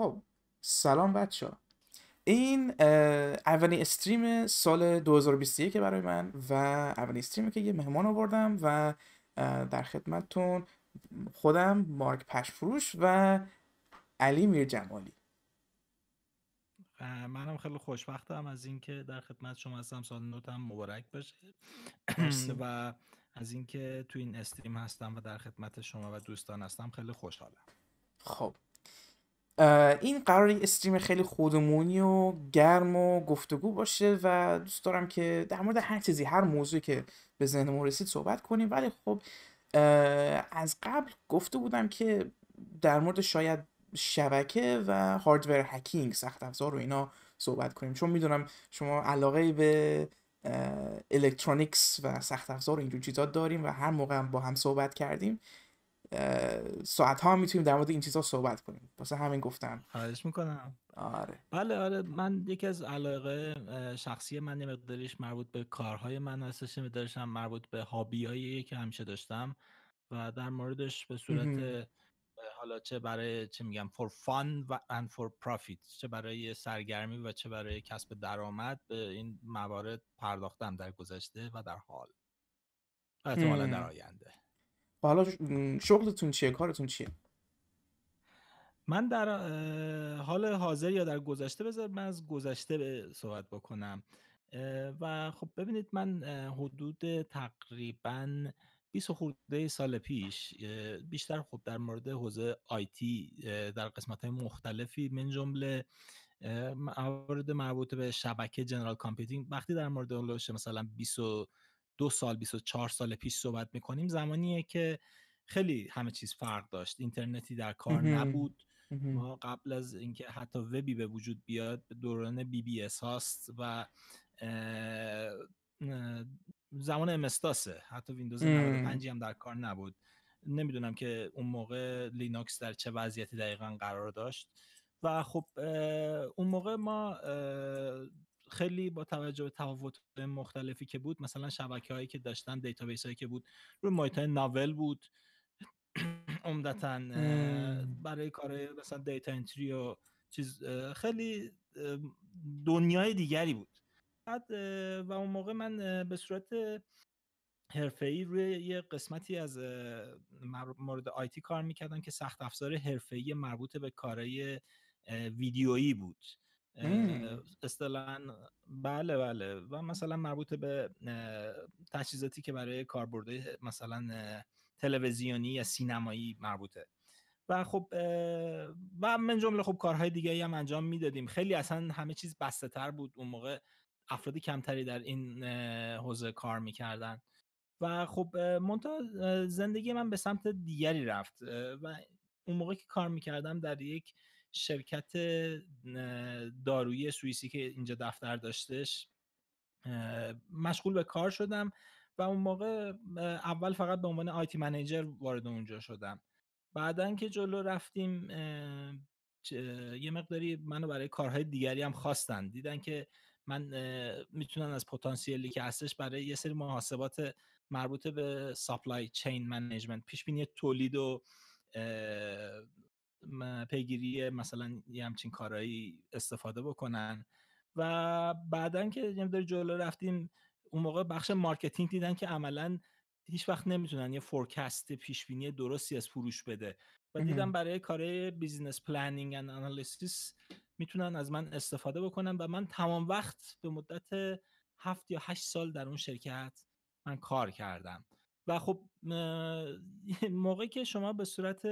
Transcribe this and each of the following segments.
خب سلام بچه ها این اولین استریم سال 2021 که برای من و اولین استریمی که یه مهمان آوردم و در خدمتتون خودم مارک پشفروش و علی میر جمالی منم خیلی خوشبختم از اینکه در خدمت شما هستم سال نوتم مبارک باشه و از اینکه تو این استریم هستم و در خدمت شما و دوستان هستم خیلی خوشحالم خب این قرار استریم خیلی خودمونی و گرم و گفتگو باشه و دوست دارم که در مورد هر چیزی هر موضوعی که به ذهنمون رسید صحبت کنیم ولی خب از قبل گفته بودم که در مورد شاید شبکه و هاردور هکینگ سخت افزار و اینا صحبت کنیم چون میدونم شما علاقه به الکترونیکس و سخت افزار و اینجور چیزا داریم و هر موقع هم با هم صحبت کردیم ساعت ها میتونیم در مورد این چیزها صحبت کنیم واسه همین گفتم خواهش میکنم آره بله آره من یکی از علاقه شخصی من یه مربوط به کارهای من هستش مقدارش هم مربوط به هابیایی که همیشه داشتم و در موردش به صورت حالا چه برای چه میگم فور فان و and for profit چه برای سرگرمی و چه برای کسب درآمد به این موارد پرداختم در گذشته و در حال احتمالا در آینده حالا شغلتون چیه کارتون چیه من در حال حاضر یا در گذشته بذار من از گذشته به صحبت بکنم و خب ببینید من حدود تقریبا 20 خورده سال پیش بیشتر خب در مورد حوزه آیتی در قسمت های مختلفی من جمله موارد مربوط به شبکه جنرال کامپیوتینگ وقتی در مورد مثلا 20 دو سال 24 سال پیش صحبت میکنیم زمانیه که خیلی همه چیز فرق داشت اینترنتی در کار نبود ما قبل از اینکه حتی وبی به وجود بیاد دوران بی بی اس هاست و زمان امستاسه حتی ویندوز 95 هم در کار نبود نمیدونم که اون موقع لینوکس در چه وضعیتی دقیقا قرار داشت و خب اون موقع ما خیلی با توجه به تفاوت مختلفی که بود مثلا شبکه هایی که داشتن دیتابیس هایی که بود روی محیط ناول بود عمدتا برای کار مثلا دیتا انتری و چیز خیلی دنیای دیگری بود بعد و اون موقع من به صورت ای روی یه قسمتی از مورد آیتی کار میکردم که سخت افزار ای مربوط به کارهای ویدیویی بود اصطلاحا بله بله و مثلا مربوط به تجهیزاتی که برای کاربردهای مثلا تلویزیونی یا سینمایی مربوطه و خب و من جمله خب کارهای دیگه هم انجام میدادیم خیلی اصلا همه چیز بسته تر بود اون موقع افراد کمتری در این حوزه کار میکردن و خب منتها زندگی من به سمت دیگری رفت و اون موقع که کار میکردم در یک شرکت دارویی سوئیسی که اینجا دفتر داشتش مشغول به کار شدم و اون موقع اول فقط به عنوان آیتی منیجر وارد اونجا شدم بعدا که جلو رفتیم یه مقداری منو برای کارهای دیگری هم خواستن دیدن که من میتونم از پتانسیلی که هستش برای یه سری محاسبات مربوط به سپلای چین منیجمنت پیش بینی تولید و پیگیری مثلا یه همچین کارایی استفاده بکنن و بعدا که داری جلو رفتیم اون موقع بخش مارکتینگ دیدن که عملا هیچ وقت نمیتونن یه فورکست بینی درستی از فروش بده و دیدم برای کار بیزینس پلنینگ اند انالیسیس میتونن از من استفاده بکنن و من تمام وقت به مدت هفت یا هشت سال در اون شرکت من کار کردم و خب موقعی که شما به صورت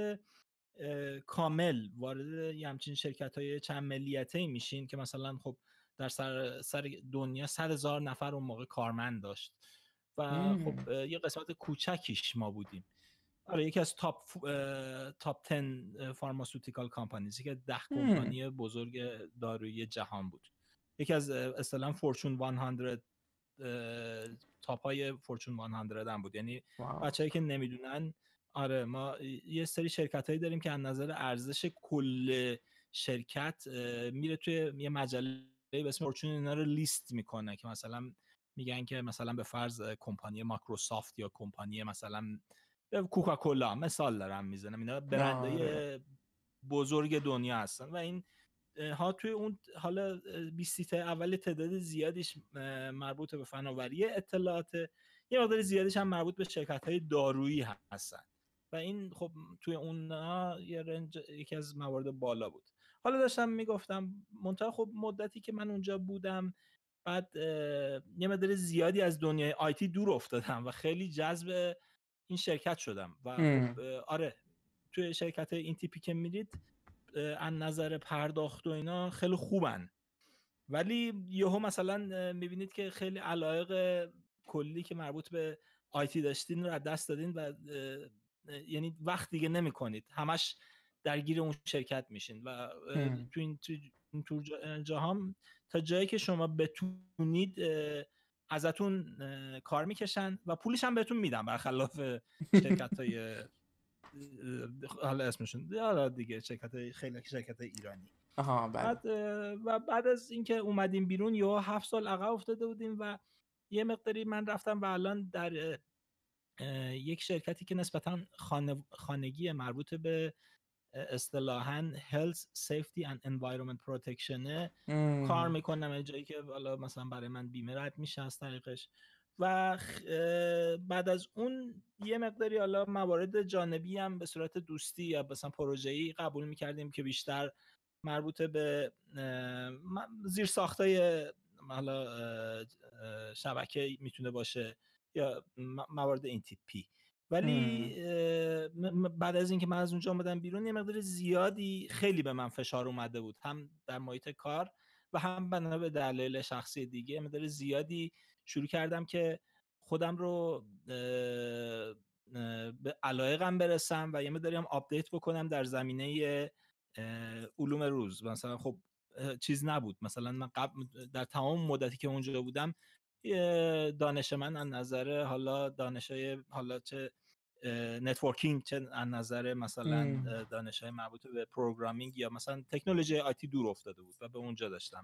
کامل وارد یه همچین شرکت های چند ملیته میشین که مثلا خب در سر, سر دنیا صد هزار نفر اون موقع کارمند داشت و خب یه قسمت کوچکیش ما بودیم آره یکی از تاپ تاپ 10 فارماسوتیکال کمپانیز که ده کمپانی بزرگ دارویی جهان بود یکی از اصطلاحا فورچون 100 تاپ های فورچون 100 هم بود یعنی بچه‌ای که نمیدونن آره ما یه سری شرکت هایی داریم که از نظر ارزش کل شرکت میره توی یه مجله به اسم اینا رو لیست میکنه که مثلا میگن که مثلا به فرض کمپانی مایکروسافت یا کمپانی مثلا کوکاکولا مثال دارم میزنم اینا برندهای آره. بزرگ دنیا هستن و این ها توی اون حالا 20 اول تعداد زیادیش مربوط به فناوری اطلاعات یه مقدار زیادیش هم مربوط به شرکت های دارویی هستن و این خب توی اون یه رنج یکی از موارد بالا بود حالا داشتم میگفتم منتها خب مدتی که من اونجا بودم بعد یه مقدار زیادی از دنیای آیتی دور افتادم و خیلی جذب این شرکت شدم و خب، آره توی شرکت این تیپی که میرید از نظر پرداخت و اینا خیلی خوبن ولی یهو مثلا میبینید که خیلی علایق کلی که مربوط به آیتی داشتین رو از دست دادین و یعنی وقت دیگه نمی کنید همش درگیر اون شرکت میشین و تو این تو تا جایی که شما بتونید ازتون کار میکشن و پولش هم بهتون میدن برخلاف شرکت های حالا اسمشون حالا دیگه شرکت های خیلی شرکت های ایرانی بله. بعد و بعد از اینکه اومدیم بیرون یا هفت سال عقب افتاده بودیم و یه مقداری من رفتم و الان در یک شرکتی که نسبتا خانگیه خانگی مربوط به اصطلاحا health safety and environment protection کار میکنم جایی که حالا مثلا برای من بیمه رد میشه از طریقش و بعد از اون یه مقداری حالا موارد جانبی هم به صورت دوستی یا مثلا پروژه‌ای قبول میکردیم که بیشتر مربوط به زیر ساختای شبکه میتونه باشه یا موارد این تیپی ولی بعد از اینکه من از اونجا آمدم بیرون یه مقدار زیادی خیلی به من فشار اومده بود هم در محیط کار و هم بنا به دلایل شخصی دیگه یه مقدار زیادی شروع کردم که خودم رو به علایقم برسم و یه مقداری هم آپدیت بکنم در زمینه علوم روز مثلا خب چیز نبود مثلا من قبل در تمام مدتی که اونجا بودم دانش من از نظر حالا های حالا چه نتورکینگ چه از نظر مثلا دانش های مربوط به پروگرامینگ یا مثلا تکنولوژی تی دور افتاده بود و به اونجا داشتم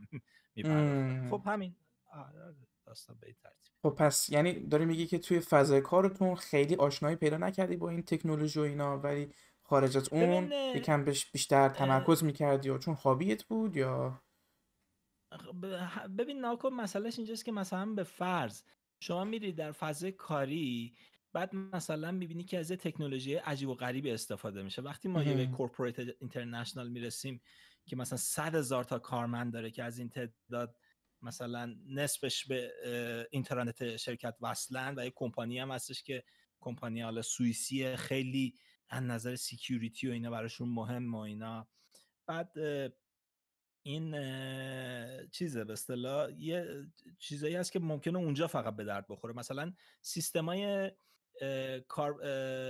خب همین آره، آره، داستان خب پس یعنی داری میگی که توی فضای کارتون خیلی آشنایی پیدا نکردی با این تکنولوژی و اینا ولی خارج از اون یکم بیشتر تمرکز میکردی یا چون خوابیت بود یا خب، ببین ناکو مسئلهش اینجاست که مثلا به فرض شما میری در فاز کاری بعد مثلا میبینی که از یه تکنولوژی عجیب و غریب استفاده میشه وقتی ما به کورپوریت اینترنشنال میرسیم که مثلا صد هزار تا کارمند داره که از این تعداد مثلا نصفش به اینترنت شرکت وصلن و یه کمپانی هم هستش که کمپانی حالا سوئیسی خیلی از نظر سکیوریتی و اینا براشون مهم و اینا بعد این چیزه به اصطلاح یه چیزایی هست که ممکنه اونجا فقط به درد بخوره مثلا سیستمای کار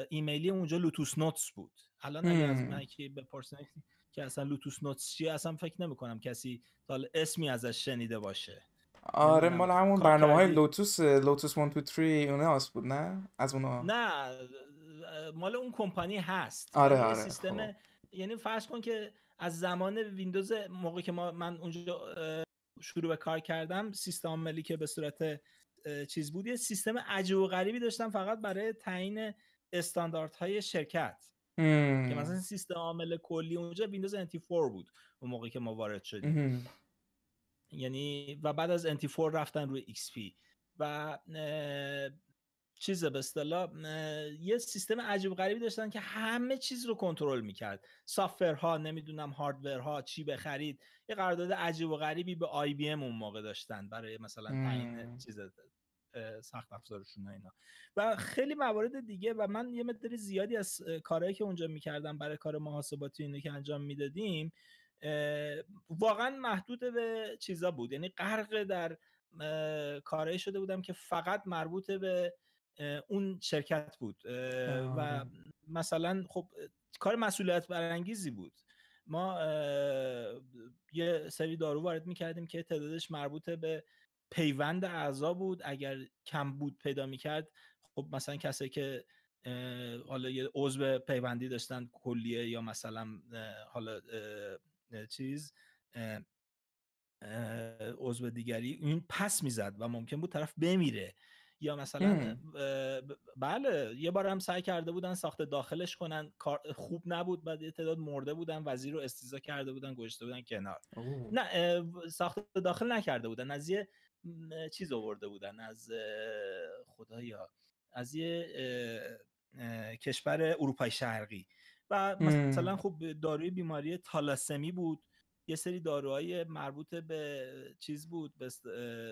ایمیلی اونجا لوتوس نوتس بود الان اگه از من که بپرسن که اصلا لوتوس نوتس چیه اصلا فکر نمیکنم کسی تا اسمی ازش شنیده باشه آره مال همون برنامه های لوتوس لوتوس 1 2 3 بود نه از اونا نه مال اون کمپانی هست آره یعنی آره سیستم خب. یعنی فرض کن که از زمان ویندوز موقعی که ما من اونجا شروع به کار کردم سیستم عاملی که به صورت چیز بود یه سیستم عجیب و غریبی داشتم فقط برای تعیین استانداردهای شرکت که مثلا سیستم عامل کلی اونجا ویندوز NT4 بود اون موقعی که ما وارد شدیم یعنی و بعد از NT4 رفتن روی XP و چیز به اصطلاح یه سیستم عجیب غریبی داشتن که همه چیز رو کنترل میکرد سافرها نمیدونم هاردورها چی بخرید یه قرارداد عجیب و غریبی به آی بی ام اون موقع داشتن برای مثلا تعیین چیز سخت افزارشون اینا و خیلی موارد دیگه و من یه مقدار زیادی از کارهایی که اونجا میکردم برای کار محاسباتی اینو که انجام میدادیم واقعا محدود به چیزا بود یعنی غرق در کارهایی شده بودم که فقط مربوط به اون شرکت بود و آره. مثلا خب کار مسئولیت برانگیزی بود ما یه سری دارو وارد میکردیم که تعدادش مربوط به پیوند اعضا بود اگر کم بود پیدا میکرد خب مثلا کسی که حالا یه عضو پیوندی داشتن کلیه یا مثلا حالا چیز عضو دیگری این پس میزد و ممکن بود طرف بمیره یا مثلا بله یه بار هم سعی کرده بودن ساخت داخلش کنن خوب نبود بعد یه تعداد مرده بودن وزیر رو استیزا کرده بودن گذاشته بودن کنار نه ساخت داخل نکرده بودن از یه چیز آورده بودن از خدایا از یه کشور اروپای شرقی و مثلا خوب داروی بیماری تالاسمی بود یه سری داروهای مربوط به چیز بود به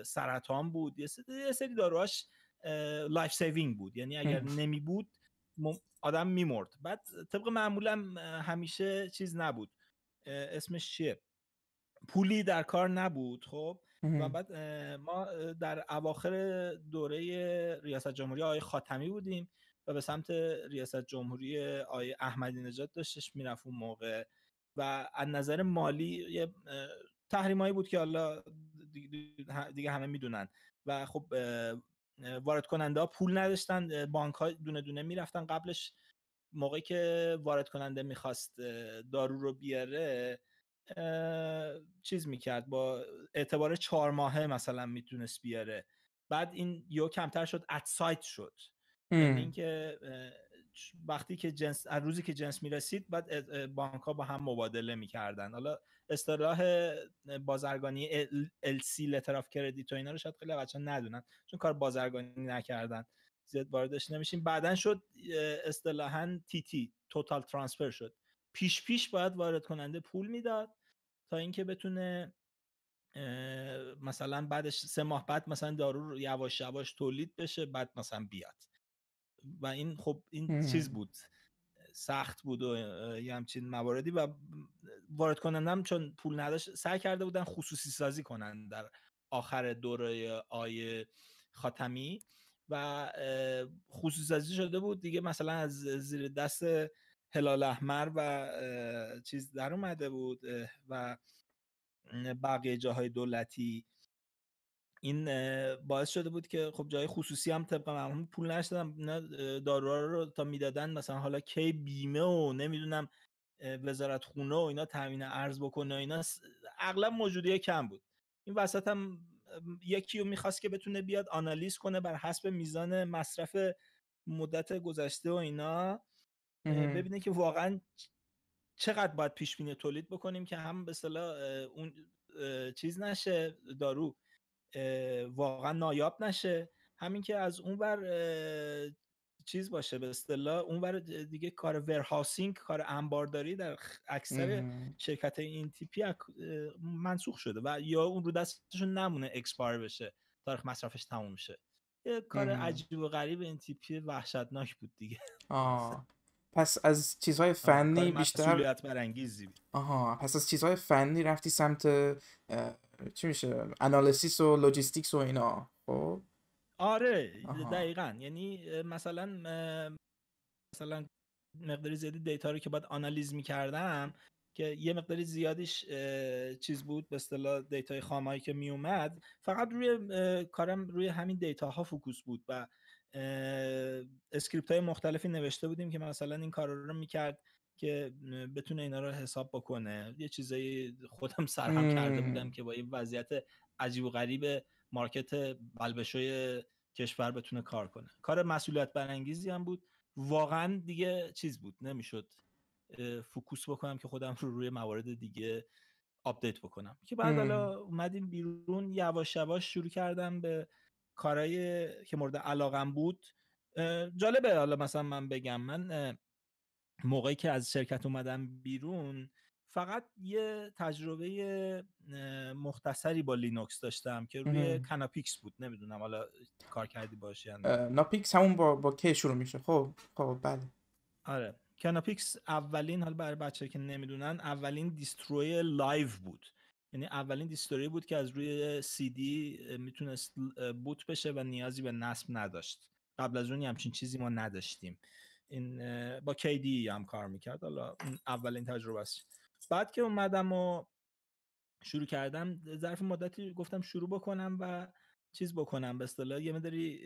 سرطان بود یه سری داروهاش لایف سیوینگ بود یعنی اگر نمی بود آدم میمرد بعد طبق معمولا همیشه چیز نبود اسمش چیه پولی در کار نبود خب و بعد ما در اواخر دوره ریاست جمهوری آقای خاتمی بودیم و به سمت ریاست جمهوری آقای احمدی نژاد داشتش میرفت اون موقع و از نظر مالی یه تحریمایی بود که حالا دیگه همه میدونن و خب وارد کننده ها پول نداشتن بانک ها دونه دونه میرفتن قبلش موقعی که وارد کننده میخواست دارو رو بیاره چیز میکرد با اعتبار چهار ماهه مثلا میتونست بیاره بعد این یو کمتر شد ات سایت شد یعنی اینکه وقتی که جنس روزی که جنس میرسید بعد بانک ها با هم مبادله میکردن حالا اصطلاح بازرگانی سی لتر اف کردیت و اینا رو شاید خیلی بچا ندونن چون کار بازرگانی نکردن زیاد واردش نمیشیم بعدا شد اصطلاحا تی تی توتال ترانسفر شد پیش پیش باید وارد کننده پول میداد تا اینکه بتونه مثلا بعدش سه ماه بعد مثلا دارو یواش یواش تولید بشه بعد مثلا بیاد و این خب این چیز بود سخت بود و یه همچین مواردی و وارد کنندم چون پول نداشت سعی کرده بودن خصوصی سازی کنن در آخر دوره آی خاتمی و خصوصی سازی شده بود دیگه مثلا از زیر دست هلال احمر و چیز در اومده بود و بقیه جاهای دولتی این باعث شده بود که خب جای خصوصی هم طبق معمول پول نشدن نه دارو رو تا میدادن مثلا حالا کی بیمه و نمیدونم وزارت خونه و اینا تامین ارز بکنه و اینا اغلب موجودی کم بود این وسط هم یکی رو میخواست که بتونه بیاد آنالیز کنه بر حسب میزان مصرف مدت گذشته و اینا ببینه که واقعا چقدر باید پیش بینی تولید بکنیم که هم به اون چیز نشه دارو واقعا نایاب نشه همین که از اون بر چیز باشه به اصطلاح بر دیگه کار ورهاسینگ کار انبارداری در اکثر شرکت این تیپی منسوخ شده و یا اون رو دستشون نمونه اکسپایر بشه تاریخ مصرفش تموم میشه یه کار ام. عجیب و غریب این تیپی وحشتناک بود دیگه آه. پس از چیزهای فنی بیشتر آها پس از چیزهای فنی رفتی سمت چی میشه انالیسیس و لوجیستیکس و اینا خب آره آها. دقیقا یعنی مثلا مثلا مقداری زیادی دیتا رو که باید آنالیز میکردم که یه مقداری زیادیش چیز بود به اصطلاح دیتای خامایی که میومد فقط روی کارم روی همین دیتا ها فوکوس بود و اسکریپت های مختلفی نوشته بودیم که مثلا این کار رو میکرد که بتونه اینا رو حساب بکنه یه چیزایی خودم سرهم کرده بودم که با این وضعیت عجیب و غریب مارکت بلبشوی کشور بتونه کار کنه کار مسئولیت برانگیزی هم بود واقعا دیگه چیز بود نمیشد فوکوس بکنم که خودم رو روی موارد دیگه آپدیت بکنم که بعد حالا اومدیم بیرون یواش یواش شروع کردم به کارهایی که مورد علاقم بود جالبه حالا مثلا من بگم من موقعی که از شرکت اومدم بیرون فقط یه تجربه مختصری با لینوکس داشتم که روی کناپیکس بود نمیدونم حالا کار کردی باشی یا نه ناپیکس همون با با کی شروع میشه خب خب بله آره کاناپیکس اولین حالا برای بچه که نمیدونن اولین دیستروی لایو بود یعنی اولین دیستروی بود که از روی سی دی میتونست بوت بشه و نیازی به نصب نداشت قبل از اون همچین چیزی ما نداشتیم این با کیدی هم کار میکرد حالا اولین است بعد که اومدم و شروع کردم ظرف مدتی گفتم شروع بکنم و چیز بکنم به اصطلاح یه مداری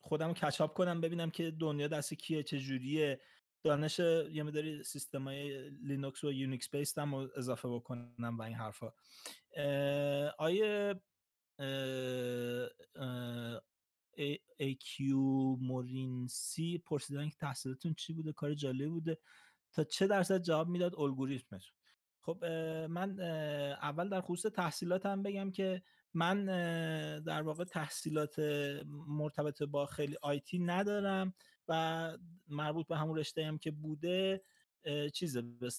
خودم رو کچاپ کنم ببینم که دنیا دست کیه جوریه دانش یه مداری سیستم های لینوکس و یونیکس بیست هم اضافه بکنم و این حرفا آیه AQ مورینسی پرسیدن که تحصیلاتون چی بوده کار جالب بوده تا چه درصد جواب میداد الگوریتمتون خب من اول در خصوص تحصیلاتم بگم که من در واقع تحصیلات مرتبط با خیلی آیتی ندارم و مربوط به همون رشته هم که بوده چیزه به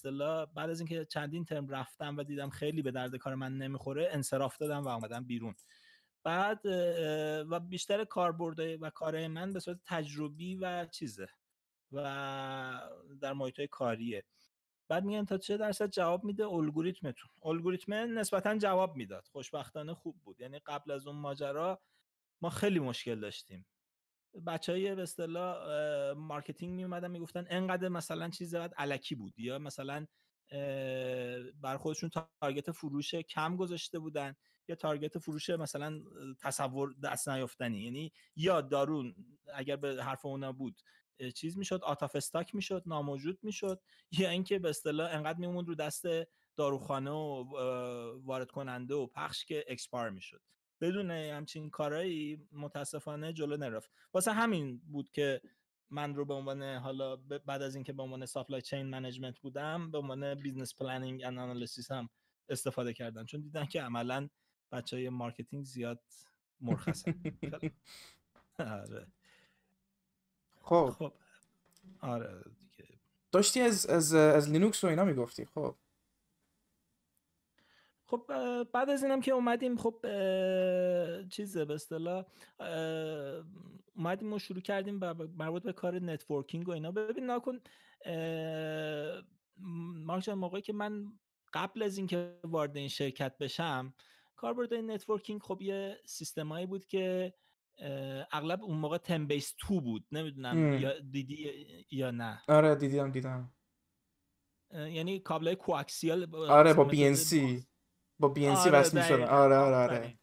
بعد از اینکه چندین ترم رفتم و دیدم خیلی به درد کار من نمیخوره انصراف دادم و آمدم بیرون بعد و بیشتر کاربرده و کارهای من به صورت تجربی و چیزه و در محیط کاریه بعد میگن تا چه درصد جواب میده الگوریتمتون الگوریتم نسبتا جواب میداد خوشبختانه خوب بود یعنی قبل از اون ماجرا ما خیلی مشکل داشتیم بچه های به مارکتینگ می میگفتن انقدر مثلا چیز باید علکی بود یا مثلا بر خودشون تارگت فروش کم گذاشته بودن یا تارگت فروش مثلا تصور دست نیافتنی یعنی یا دارون اگر به حرف اونا بود چیز میشد آتاف استاک میشد ناموجود میشد یا اینکه به اصطلاح انقدر میموند رو دست داروخانه و وارد کننده و پخش که اکسپار میشد بدون همچین کارایی متاسفانه جلو نرفت واسه همین بود که من رو به عنوان حالا بعد از اینکه به عنوان سپلای چین منیجمنت بودم به عنوان بیزنس پلنینگ اند هم استفاده کردم چون دیدن که عملا بچه های مارکتینگ زیاد مرخص آره خب خب آره داشتی از از از لینوکس و اینا میگفتی خب خب بعد از اینم که اومدیم خب چیزه به اصطلاح اومدیم و شروع کردیم مربوط به کار نتورکینگ و اینا ببین نکن مارک جان موقعی که من قبل از اینکه وارد این شرکت بشم کاربردهای نتورکینگ خب یه سیستمایی بود که اغلب اون موقع تم بیس تو بود نمیدونم یا دیدی یا نه آره دیدم دیدم یعنی کابلای کوکسیال آره با بی سی با بی سی آره، وصل آره آره آره آره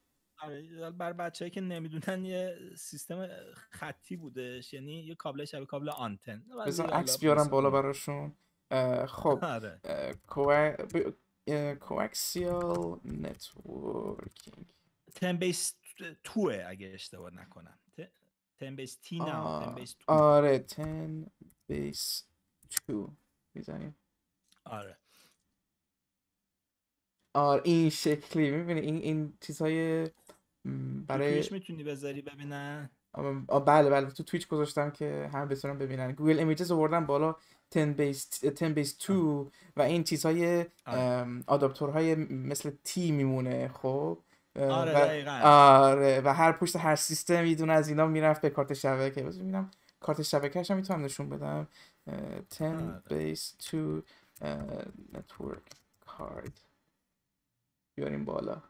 یعنی بر بچه‌ای که نمیدونن یه سیستم خطی بودش یعنی یه کابل شبیه کابل آنتن بذار عکس بیارم بالا براشون خب آره. کوکسیال نتورکینگ تن بیس توه اگه اشتباه نکنم 10 بیس نه آره تن میزنیم آره آره این شکلی میبینی این این چیزهای برای تویش میتونی بذاری ببینن بله بله تو تویچ گذاشتم که هم بتونن ببینن گوگل ایمیجز آوردم بالا 10 base 2 و این چیزهای های مثل تی میمونه خب آره و... آره و هر پشت هر سیستم یه دونه از اینا میرفت به کارت شبکه بازی میرم کارت شبکهش هم میتونم نشون بدم 10 base 2 نتورک کارد بیاریم بالا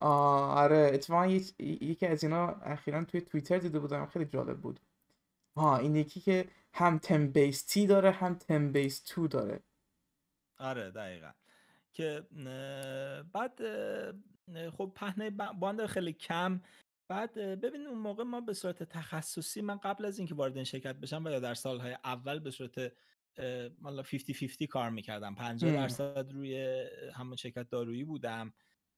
آره اتفاقا یکی از اینا اخیرا توی توییتر دیده بودم خیلی جالب بود ها این یکی که هم تم بیس تی داره هم تم بیس تو داره آره دقیقا که بعد خب پهنه باند خیلی کم بعد ببینید اون موقع ما به صورت تخصصی من قبل از اینکه وارد این شرکت بشم و یا در سالهای اول به صورت مالا 50-50 کار میکردم 50 درصد روی همون شرکت دارویی بودم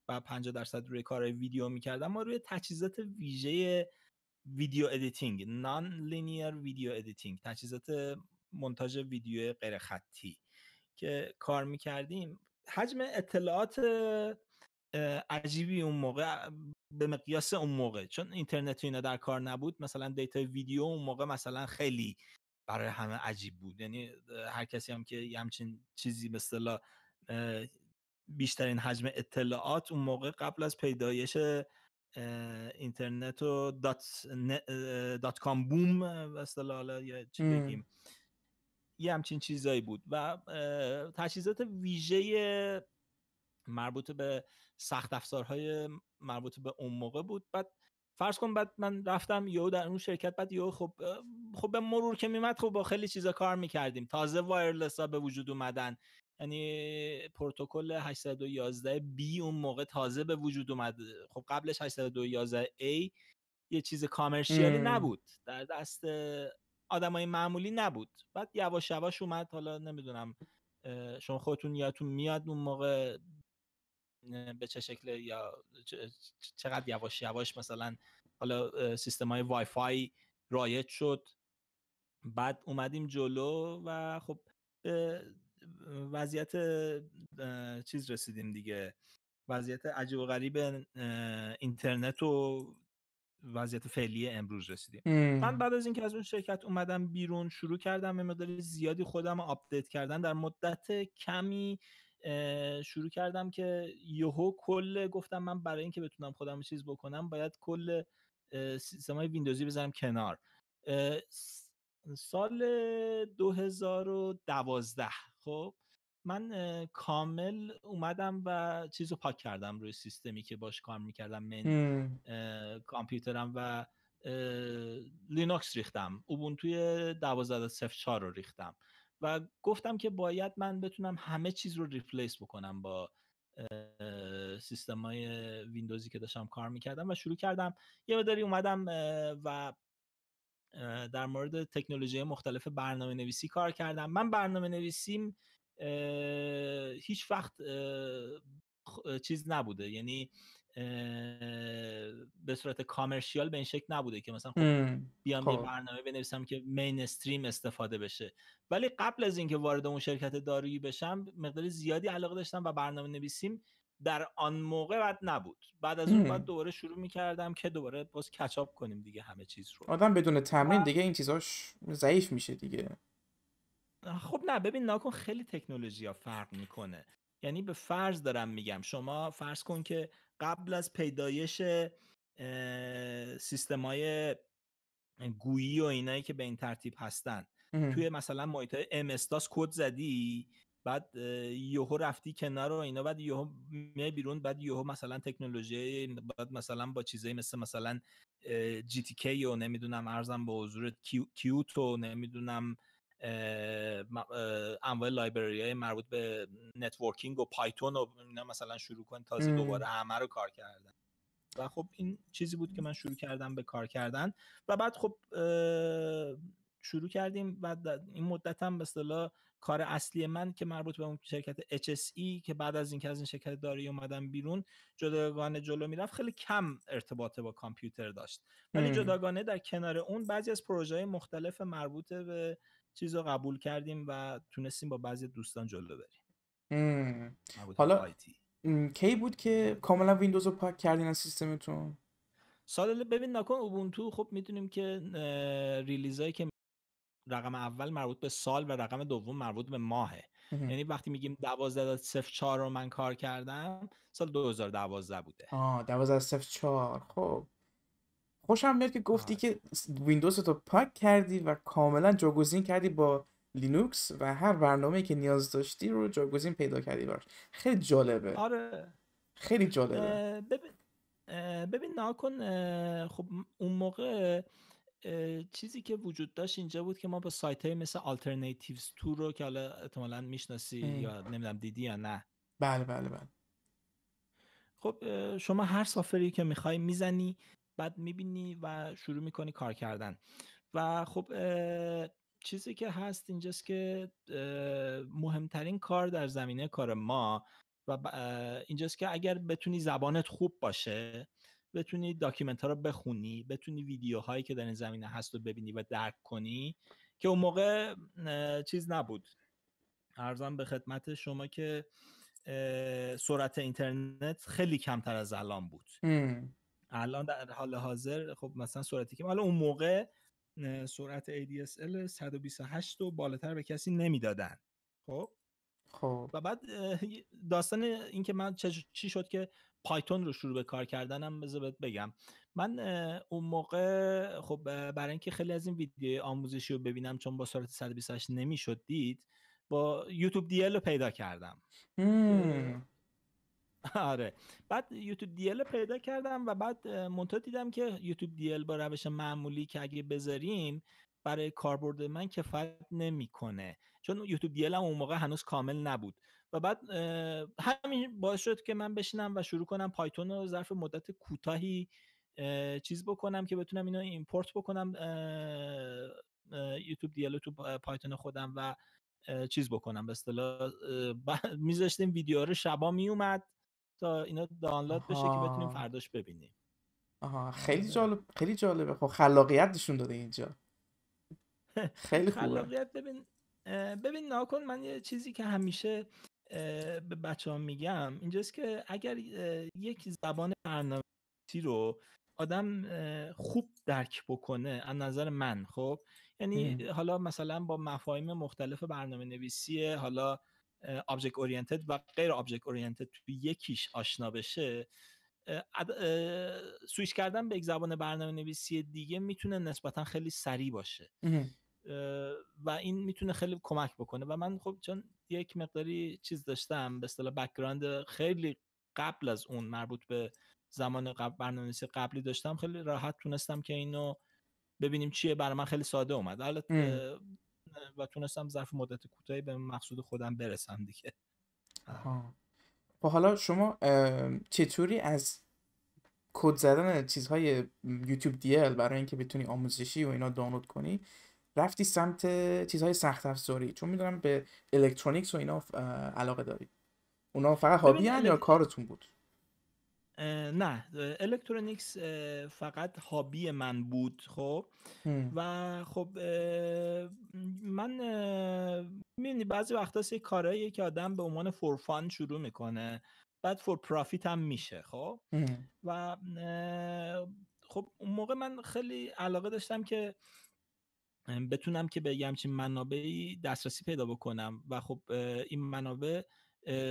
و 50 درصد روی کار ویدیو میکردم ما روی تجهیزات ویژه ویدیو ادیتینگ نان لینیر ویدیو ادیتینگ تجهیزات منتاج ویدیو غیر خطی که کار میکردیم حجم اطلاعات عجیبی اون موقع به مقیاس اون موقع چون اینترنت اینا در کار نبود مثلا دیتا ویدیو اون موقع مثلا خیلی برای همه عجیب بود یعنی هر کسی هم که همچین چیزی مثلا بیشترین حجم اطلاعات اون موقع قبل از پیدایش اینترنت و دات, دات کام بوم اصطلاح یا چی بگیم یه همچین چیزایی بود و تجهیزات ویژه مربوط به سخت افزارهای مربوط به اون موقع بود بعد فرض کن بعد من رفتم یو در اون شرکت بعد یو خب خب به مرور که میمد خب با خیلی چیزا کار میکردیم تازه وایرلس ها به وجود اومدن یعنی پروتکل 811 B اون موقع تازه به وجود اومد خب قبلش 811 A یه چیز کامرشیالی نبود در دست آدمای معمولی نبود بعد یواش یواش اومد حالا نمیدونم شما خودتون یادتون میاد اون موقع به چه شکل یا چقدر یواش یواش مثلا حالا سیستم های وای فای رایج شد بعد اومدیم جلو و خب وضعیت چیز رسیدیم دیگه وضعیت عجیب و غریب اینترنت و وضعیت فعلی امروز رسیدیم من بعد از اینکه از اون شرکت اومدم بیرون شروع کردم به مقدار زیادی خودم آپدیت کردن در مدت کمی شروع کردم که یهو کل گفتم من برای اینکه بتونم خودم چیز بکنم باید کل سیستم های ویندوزی بزنم کنار سال 2012 خب من کامل اومدم و چیز رو پاک کردم روی سیستمی که باش کار میکردم من کامپیوترم و لینوکس ریختم اوبون توی 12.04 رو ریختم و گفتم که باید من بتونم همه چیز رو ریپلیس بکنم با سیستم های ویندوزی که داشتم کار میکردم و شروع کردم یه مداری اومدم و در مورد تکنولوژی مختلف برنامه نویسی کار کردم من برنامه نویسیم هیچ وقت چیز نبوده یعنی به صورت کامرشیال به این شکل نبوده که مثلا خب بیام یه خب. برنامه بنویسم که مینستریم استفاده بشه ولی قبل از اینکه وارد اون شرکت دارویی بشم مقدار زیادی علاقه داشتم و برنامه نویسیم در آن موقع بعد نبود بعد از اون بعد دوباره شروع میکردم که دوباره باز کچاپ کنیم دیگه همه چیز رو آدم بدون تمرین دیگه این چیزاش ضعیف میشه دیگه خب نه ببین ناکن خیلی تکنولوژی ها فرق میکنه یعنی به فرض دارم میگم شما فرض کن که قبل از پیدایش سیستم های گویی و اینایی که به این ترتیب هستن توی مثلا محیط های استاس کد زدی بعد یهو رفتی کنار و اینا بعد یهو میای بیرون بعد یهو مثلا تکنولوژی بعد مثلا با چیزایی مثل مثلا جی تی کی و نمیدونم ارزم به حضور کیوت و نمیدونم انواع لایبرری های مربوط به نتورکینگ و پایتون و مثلا شروع کن تازه دوباره همه رو کار کردن و خب این چیزی بود که من شروع کردم به کار کردن و بعد خب شروع کردیم و این مدت هم به اصطلاح کار اصلی من که مربوط به اون شرکت HSE که بعد از اینکه از این شرکت داری اومدم بیرون جداگانه جلو میرفت خیلی کم ارتباط با کامپیوتر داشت ولی جداگانه در کنار اون بعضی از پروژه مختلف مربوط به چیز رو قبول کردیم و تونستیم با بعضی دوستان جلو بریم حالا کی بود که کاملا ویندوز رو پاک کردین از سیستمتون سال ببین نکن اوبونتو خب میتونیم که ریلیزایی که رقم اول مربوط به سال و رقم دوم مربوط به ماهه یعنی وقتی میگیم 12.04 رو من کار کردم سال 2012 بوده آه 12.04 خب خوشم میاد که گفتی آره. که ویندوز تو پاک کردی و کاملا جاگزین کردی با لینوکس و هر برنامه که نیاز داشتی رو جاگوزین پیدا کردی براش خیلی جالبه آره خیلی جالبه ببین ببین خب اون موقع چیزی که وجود داشت اینجا بود که ما با سایت های مثل Alternatives Tour رو که حالا احتمالا میشناسی یا نمیدونم دیدی یا نه بله بله بله خب شما هر سافری که میخوای میزنی بعد میبینی و شروع میکنی کار کردن و خب چیزی که هست اینجاست که مهمترین کار در زمینه کار ما و اینجاست که اگر بتونی زبانت خوب باشه بتونی داکیومنت ها رو بخونی بتونی ویدیوهایی که در این زمینه هست رو ببینی و درک کنی که اون موقع چیز نبود ارزم به خدمت شما که سرعت اینترنت خیلی کمتر از الان بود الان در حال حاضر خب مثلا سرعتی که حالا اون موقع سرعت ADSL 128 و بالاتر به کسی نمیدادن خب خب و بعد داستان این که من چی شد که پایتون رو شروع به کار کردنم بذار بگم من اون موقع خب برای اینکه خیلی از این ویدیو آموزشی رو ببینم چون با سرعت 128 نمیشد دید با یوتیوب دیل رو پیدا کردم آره بعد یوتیوب دیل پیدا کردم و بعد منتها دیدم که یوتیوب دیل با روش معمولی که اگه بذاریم برای کاربرد من کفایت نمیکنه چون یوتیوب دیل هم اون موقع هنوز کامل نبود بعد همین باعث شد که من بشینم و شروع کنم پایتون رو ظرف مدت کوتاهی چیز بکنم که بتونم اینو ایمپورت بکنم یوتیوب دیالو تو پایتون خودم و چیز بکنم به اصطلاح میذاشتیم ویدیو رو شبا میومد تا اینا دانلود بشه که بتونیم فرداش ببینیم آها خیلی جالب خیلی جالبه خب خلاقیت نشون داده اینجا خیلی خلاقیت ببین ببین ناکن من یه چیزی که همیشه به بچه ها میگم اینجاست که اگر یک زبان برنامه رو آدم خوب درک بکنه از نظر من خب یعنی حالا مثلا با مفاهیم مختلف برنامه نویسی حالا object oriented و غیر object oriented توی یکیش آشنا بشه سویش کردن به یک زبان برنامه نویسی دیگه میتونه نسبتا خیلی سریع باشه و این میتونه خیلی کمک بکنه و من خب چون یک مقداری چیز داشتم به اصطلاح بکگراند خیلی قبل از اون مربوط به زمان قبل برنامه‌نویسی قبلی داشتم خیلی راحت تونستم که اینو ببینیم چیه برای من خیلی ساده اومد البته و تونستم ظرف مدت کوتاهی به مقصود خودم برسم دیگه خب حالا شما چطوری از کد زدن چیزهای یوتیوب دیل برای اینکه بتونی آموزشی و اینا دانلود کنی رفتی سمت چیزهای سخت افزاری چون میدونم به الکترونیکس و اینا علاقه داری اونا فقط هابی الک... یا کارتون بود نه الکترونیکس فقط هابی من بود خب و خب من میبینی بعضی وقتا یه کارهایی که آدم به عنوان فورفان شروع میکنه بعد فور پرافیت هم میشه خب و خب اون موقع من خیلی علاقه داشتم که بتونم که به یه همچین منابعی دسترسی پیدا بکنم و خب این منابع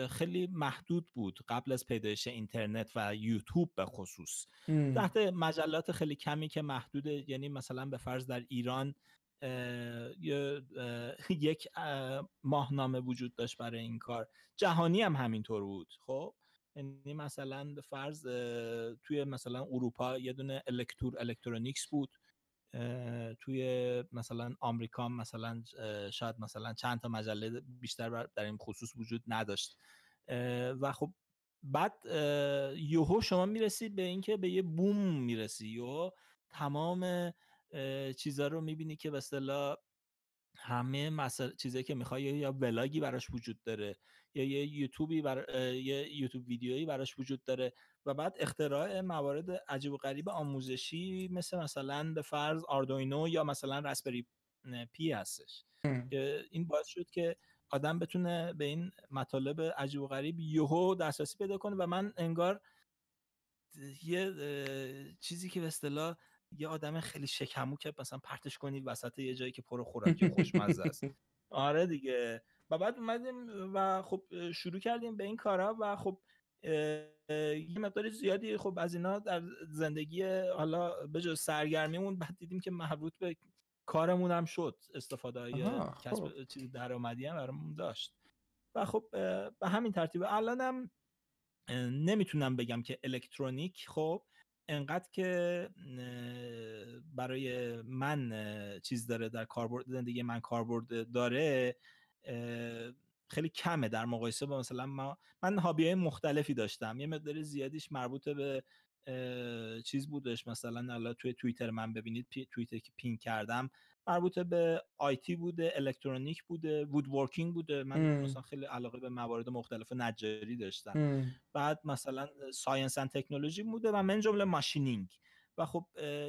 خیلی محدود بود قبل از پیدایش اینترنت و یوتیوب به خصوص تحت مجلات خیلی کمی که محدود یعنی مثلا به فرض در ایران یک ماهنامه وجود داشت برای این کار جهانی هم همینطور بود خب یعنی مثلا به فرض توی مثلا اروپا یه دونه الکتور الکترونیکس بود توی مثلا آمریکا مثلا شاید مثلا چند تا مجله بیشتر در این خصوص وجود نداشت و خب بعد یوهو شما میرسید به اینکه به یه بوم میرسی یوهو تمام چیزا رو میبینی که مثلا همه مثلا چیزایی که میخوای یا ولاگی براش وجود داره یا یه یوتیوبی بر... یه یوتیوب ویدیویی براش وجود داره و بعد اختراع موارد عجیب و غریب آموزشی مثل مثلا به فرض آردوینو یا مثلا رسپری پی هستش که این باعث شد که آدم بتونه به این مطالب عجیب و غریب یهو دسترسی پیدا کنه و من انگار یه چیزی که به اصطلاح یه آدم خیلی شکمو که مثلا پرتش کنی وسط یه جایی که پر خوراکی خوشمزه است آره دیگه و بعد اومدیم و خب شروع کردیم به این کارا و خب یه مقدار زیادی خب از اینا در زندگی حالا به جز سرگرمیمون بعد دیدیم که مربوط به کارمون هم شد استفاده های کسب خب. چیز درآمدی هم برامون داشت و خب به همین ترتیب الانم نمیتونم بگم که الکترونیک خب انقدر که برای من چیز داره در کاربرد زندگی من کاربرد داره خیلی کمه در مقایسه با مثلا ما من های مختلفی داشتم یه مقدار زیادیش مربوط به چیز بودش مثلا الان توی توییتر من ببینید پی... توییتر که پین کردم مربوط به آیتی بوده الکترونیک بوده وود ورکینگ بوده من مثلا خیلی علاقه به موارد مختلف نجاری داشتم بعد مثلا ساینس اند تکنولوژی بوده و من جمله ماشینینگ و خب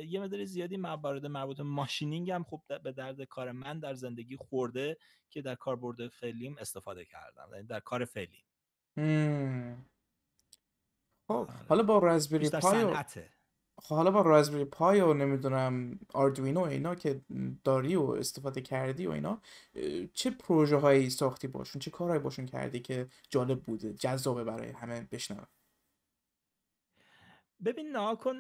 یه مقدار زیادی موارد مربوط ماشینینگ هم خب به درد کار من در زندگی خورده که در کاربرد فعلیم استفاده کردم یعنی در کار فعلی خب،, آره. خب حالا با رزبری پای و... خب حالا با رزبری پای و نمیدونم آردوینو اینا که داری و استفاده کردی و اینا چه پروژه هایی ساختی باشون چه کارهایی باشون کردی که جالب بوده جذابه برای همه بشنوم ببین نها کن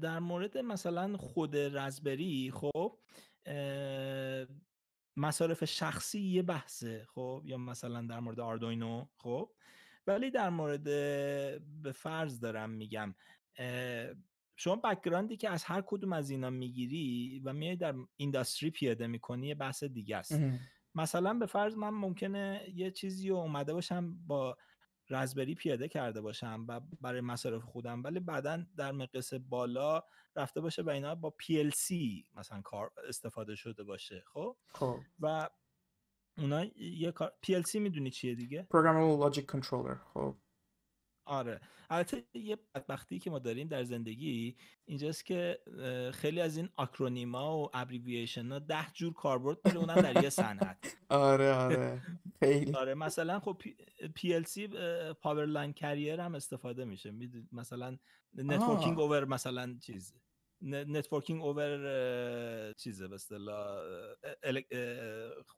در مورد مثلا خود رزبری خب مصارف شخصی یه بحثه خب یا مثلا در مورد آردوینو خب ولی در مورد به فرض دارم میگم شما بکگراندی که از هر کدوم از اینا میگیری و میای در اینداستری پیاده میکنی یه بحث دیگه است مثلا به فرض من ممکنه یه چیزی اومده باشم با رزبری پیاده کرده باشم و برای مصارف خودم ولی بعدا در مقیاس بالا رفته باشه و اینا با PLC مثلا کار استفاده شده باشه خب, خب. و اونا یه کار PLC میدونی چیه دیگه Programmable Logic Controller خب آره البته یه بدبختی که ما داریم در زندگی اینجاست که خیلی از این اکرونیما و ابریویشن ها ده جور کاربرد داره اونم در یه صنعت آره آره خیلی آره مثلا خب پی سی پاور لاین کریر هم استفاده میشه مثلا نتورکینگ اوور مثلا چیز نتورکینگ اوور چیزه به اصطلاح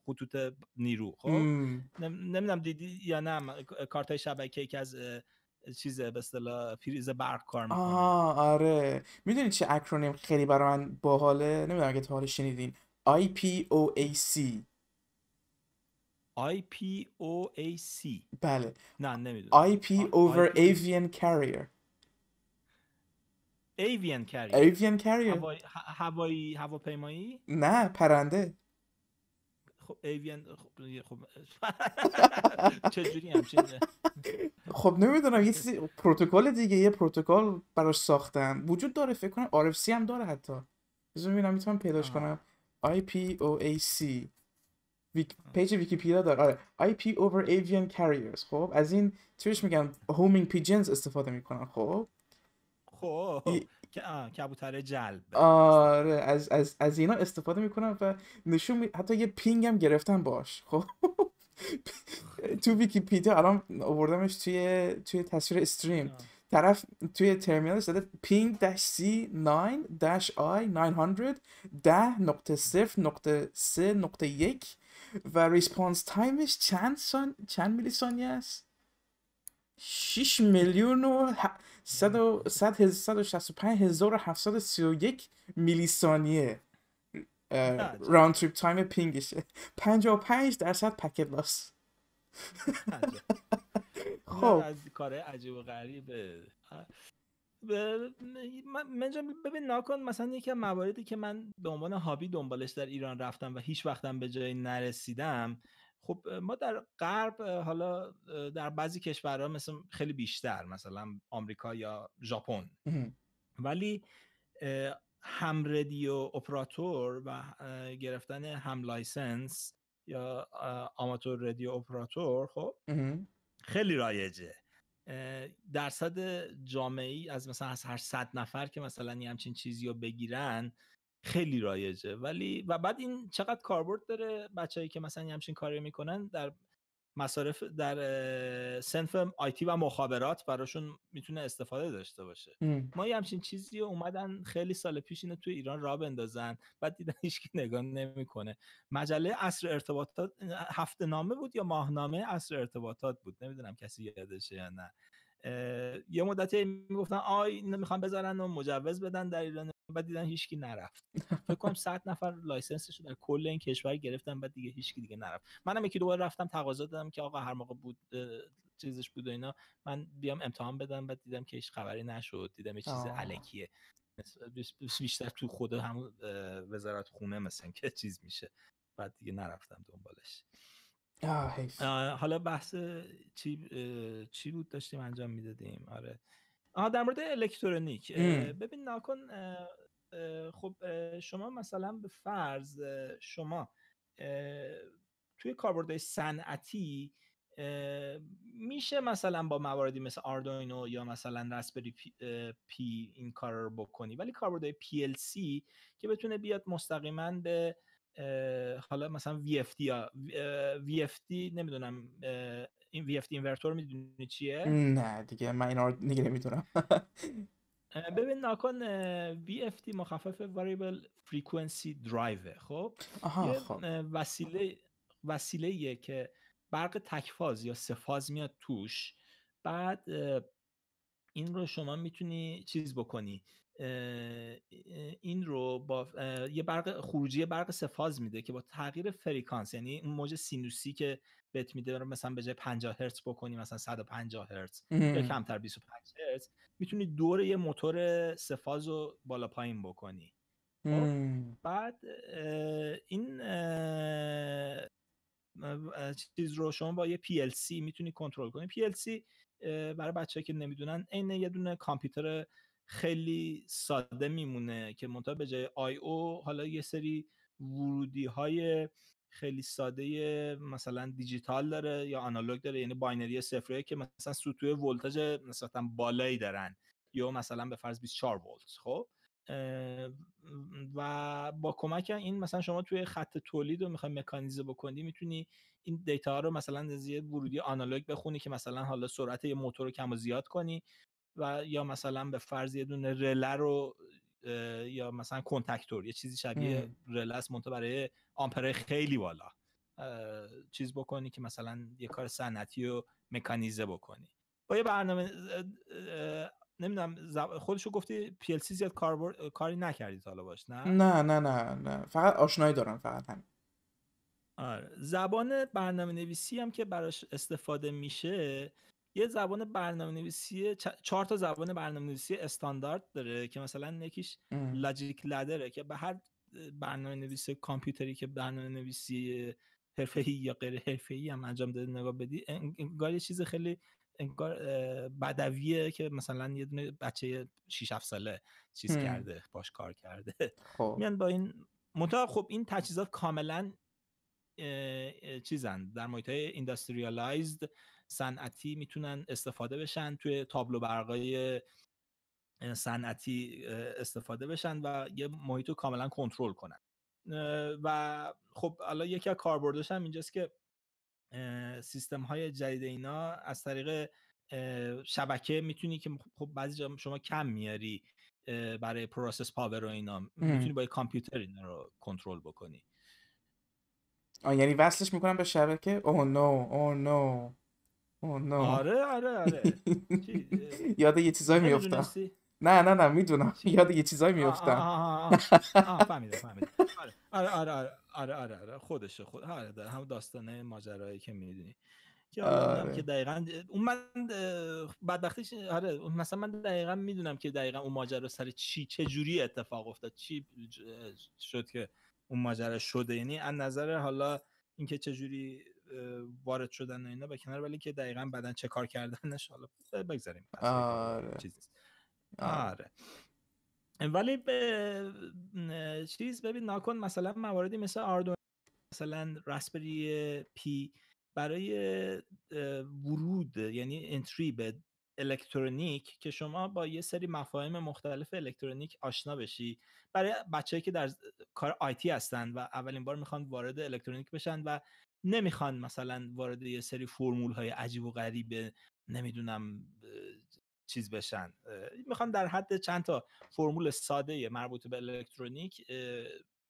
خطوط نیرو خب نمیدونم دیدی یا نه کارت های شبکه که از چیزه به اصطلاح پریز برق کار میکنه آه آره میدونی چه اکرونیم خیلی برای من باحاله نمیدونم اگه تا حالا شنیدین IPOAC IPOAC بله نه نمیدونم IP over IP... avian carrier avian carrier avian carrier هوایی هواپیمایی نه پرنده خب ایوین خب, خب، چجوری خب، نمیدونم یه چیزی پروتکل دیگه یه پروتکل براش ساختن وجود داره فکر کنم RFC هم داره حتی بذار ببینم میتونم پیداش کنم پی او ای سی پیج ویکیپیدیا داره آره پی اوور avian carriers خب از این چیش میگن هومینگ پیجنز استفاده میکنن خب خب کبوتر جلب آره از, از, از اینا استفاده میکنم و نشون می... حتی یه پینگ هم گرفتم باش خب تو ویکیپیدیا الان آوردمش توی توی تصویر استریم طرف توی ترمینال زده پینگ داش سی 9 داش آی 900 ده نقطه صفر نقطه سه نقطه یک و ریسپانس تایمش چند سان... چند میلی ثانیه است 6 میلیون و 165731 میلی ثانیه راوند تریپ تایم پینگشه 55 درصد پکت لاس خب از کار عجیب و غریبه من ببین ناکن مثلا یکی مواردی که من به عنوان هابی دنبالش در ایران رفتم و هیچ وقتم به جایی نرسیدم خب ما در غرب حالا در بعضی کشورها مثل خیلی بیشتر مثلا آمریکا یا ژاپن ولی هم رادیو اپراتور و گرفتن هم لایسنس یا آماتور رادیو اپراتور خب خیلی رایجه درصد جامعی از مثلا از هر صد نفر که مثلا یه همچین چیزی رو بگیرن خیلی رایجه ولی و بعد این چقدر کاربرد داره بچههایی که مثلا همچین کاری میکنن در مصارف در سنف آیتی و مخابرات براشون میتونه استفاده داشته باشه ما یه همچین چیزی اومدن خیلی سال پیش اینو توی ایران را بندازن بعد دیدن هیچکی نگاه نمیکنه مجله اصر ارتباطات هفته نامه بود یا ماهنامه اصر ارتباطات بود نمیدونم کسی یادشه یا نه یه مدتی میگفتن آی اینو میخوان بذارن و مجوز بدن در ایران بعد دیدن هیچکی نرفت فکر کنم 100 نفر لایسنسش در کل این کشور گرفتن بعد دیگه هیچکی دیگه نرفت منم یکی دوباره رفتم تقاضا دادم که آقا هر موقع بود چیزش بود و اینا من بیام امتحان بدم بعد دیدم که هیچ خبری نشد دیدم یه چیز الکیه بیشتر تو خود همون وزارت خونه مثلا که چیز میشه بعد دیگه نرفتم دنبالش حالا بحث چی چی بود داشتیم انجام میدادیم آره آها در مورد الکترونیک ببین ناکن خب شما مثلا به فرض شما توی کاربرد صنعتی میشه مثلا با مواردی مثل آردوینو یا مثلا رسپری پی, این کار رو بکنی ولی کاربردهای سی که بتونه بیاد مستقیما به حالا مثلا وی یا دی نمیدونم این وی اف دی اینورتور میدونی چیه نه دیگه من اینا رو دیگه نمیدونم ببین ناکن وی اف دی مخفف وریبل فریکونسی درایو خب یه خب. وسیله وسیله که برق تکفاز یا سفاز میاد توش بعد این رو شما میتونی چیز بکنی این رو با یه برق خروجی برق سفاز میده که با تغییر فریکانس یعنی اون موج سینوسی که بت میده مثلا به جای 50 هرتز بکنی مثلا 150 هرتز یا کمتر 25 هرتز میتونی دور یه موتور سفاز رو بالا پایین بکنی خب؟ بعد این چیز رو شما با یه PLC میتونی کنترل کنی PLC برای بچه که نمیدونن عین یه دونه کامپیوتر خیلی ساده میمونه که منتها به جای آی او حالا یه سری ورودی های خیلی ساده مثلا دیجیتال داره یا آنالوگ داره یعنی باینری سفره که مثلا سطوح ولتاژ نسبتا بالایی دارن یا مثلا به فرض 24 ولت خب و با کمک این مثلا شما توی خط تولید رو میخوای مکانیزه بکنی میتونی این دیتا ها رو مثلا از یه ورودی آنالوگ بخونی که مثلا حالا سرعت یه موتور رو کم و زیاد کنی و یا مثلا به فرض یه دونه رله رو یا مثلا کنتکتور یه چیزی شبیه رلس مونتا برای آمپره خیلی بالا چیز بکنی که مثلا یه کار صنعتی و مکانیزه بکنی با یه برنامه نمیدونم خودشو گفتی پی سی زیاد کار کاری نکردی حالا باش نه نه نه نه نه فقط آشنایی دارم فقط همین آره. زبان برنامه نویسی هم که براش استفاده میشه یه زبان برنامه نویسی چهار تا زبان برنامه نویسی استاندارد داره که مثلا یکیش لاجیک لدره که به هر برنامه نویس کامپیوتری که برنامه نویسی حرفه‌ای یا غیر حرفه‌ای هم انجام داده نگاه بدی انگار یه چیز خیلی انگار بدویه که مثلا یه دونه بچه 6 7 ساله چیز کرده باش کار کرده خب. میان با این منتها خب این تجهیزات کاملا چیزن در محیط های صنعتی میتونن استفاده بشن توی تابلو برقای صنعتی استفاده بشن و یه محیط رو کاملا کنترل کنن و خب حالا یکی از کاربردش هم اینجاست که سیستم های جدید اینا از طریق شبکه میتونی که خب بعضی جا شما کم میاری برای پروسس پاور و اینا میتونی با کامپیوتر اینا رو کنترل بکنی آه یعنی وصلش میکنم به شبکه او نو او نو Oh, آره آره آره یاد یه چیزایی میفتم نه نه نه میدونم یاد یه چیزایی میفتم فهمیدم فهمیدم آره، آره،, آره آره آره آره آره خودشه خود آره هم داستانه ماجرایی که میدونی که آره. که دقیقا اون من آره، مثلا من دقیقا میدونم که دقیقا اون ماجرا سر چی چه جوری اتفاق افتاد چی شد که اون ماجرا شده یعنی از نظر حالا اینکه چه جوری وارد شدن و اینا به کنار ولی که دقیقا بدن چه کار کردنش حالا بگذاریم آره. آره. آره ولی به چیز ببین ناکن مثلا مواردی مثل آردو مثلا رسپری پی برای ورود یعنی انتری به الکترونیک که شما با یه سری مفاهیم مختلف الکترونیک آشنا بشی برای بچه‌ای که در کار آیتی هستن و اولین بار میخوان وارد الکترونیک بشن و نمیخوان مثلا وارد یه سری فرمول های عجیب و غریب نمیدونم چیز بشن میخوان در حد چند تا فرمول ساده مربوط به الکترونیک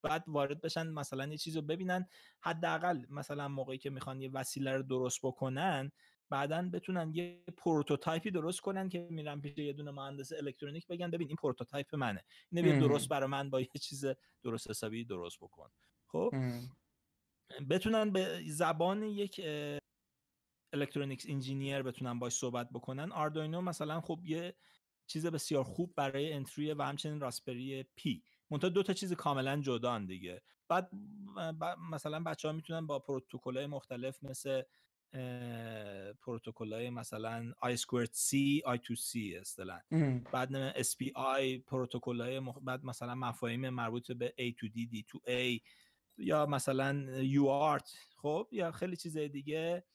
بعد وارد بشن مثلا یه چیز رو ببینن حداقل مثلا موقعی که میخوان یه وسیله رو درست بکنن بعدا بتونن یه پروتوتایپی درست کنن که میرن پیش یه دونه مهندس الکترونیک بگن ببین این پروتوتایپ منه اینو درست برای من با یه چیز درست حسابی درست بکن خب بتونن به زبان یک الکترونیکس انجینیر بتونن باش صحبت بکنن آردوینو مثلا خب یه چیز بسیار خوب برای انتری و همچنین راسپری پی منتها دو تا چیز کاملا جدان دیگه بعد مثلا بچه ها میتونن با پروتکل های مختلف مثل پروتکل های مثلا I2C I2C بعد SPI پروتکل های بعد مثلا مفاهیم مربوط به A2D D2A یا مثلا یو آرت خب یا خیلی چیزهای دیگه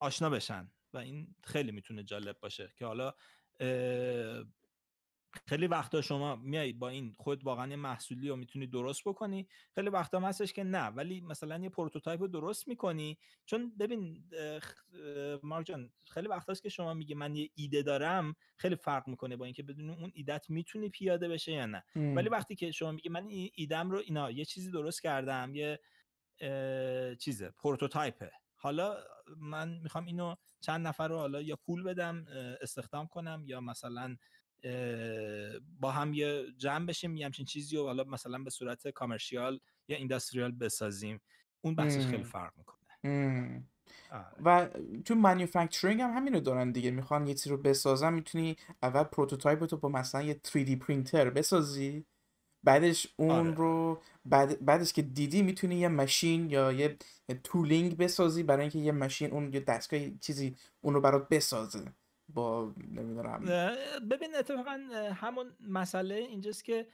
آشنا بشن و این خیلی میتونه جالب باشه که حالا خیلی وقتا شما میای با این خود واقعا یه محصولی رو میتونی درست بکنی خیلی وقتا هستش که نه ولی مثلا یه پروتوتایپ رو درست میکنی چون ببین مارک خیلی وقت هست که شما میگه من یه ایده دارم خیلی فرق میکنه با اینکه بدون اون ایدت میتونی پیاده بشه یا نه ولی وقتی که شما میگی من این ایدم رو اینا یه چیزی درست کردم یه چیزه پروتوتایپه حالا من میخوام اینو چند نفر رو حالا یا پول بدم استخدام کنم یا مثلا با هم یه جمع بشیم یه همچین چیزی و حالا مثلا به صورت کامرشیال یا اینداستریال بسازیم اون بحثش خیلی فرق میکنه آره. و تو مانیفکتورینگ هم همین دارن دیگه میخوان یه چیزی رو بسازن میتونی اول پروتوتایپ تو با مثلا یه 3D پرینتر بسازی بعدش اون آره. رو بعد بعدش که دیدی میتونی یه ماشین یا یه تولینگ بسازی برای اینکه یه ماشین اون یه دستگاه چیزی اون رو برات بسازه با نمیدونم ببین اتفاقا همون مسئله اینجاست که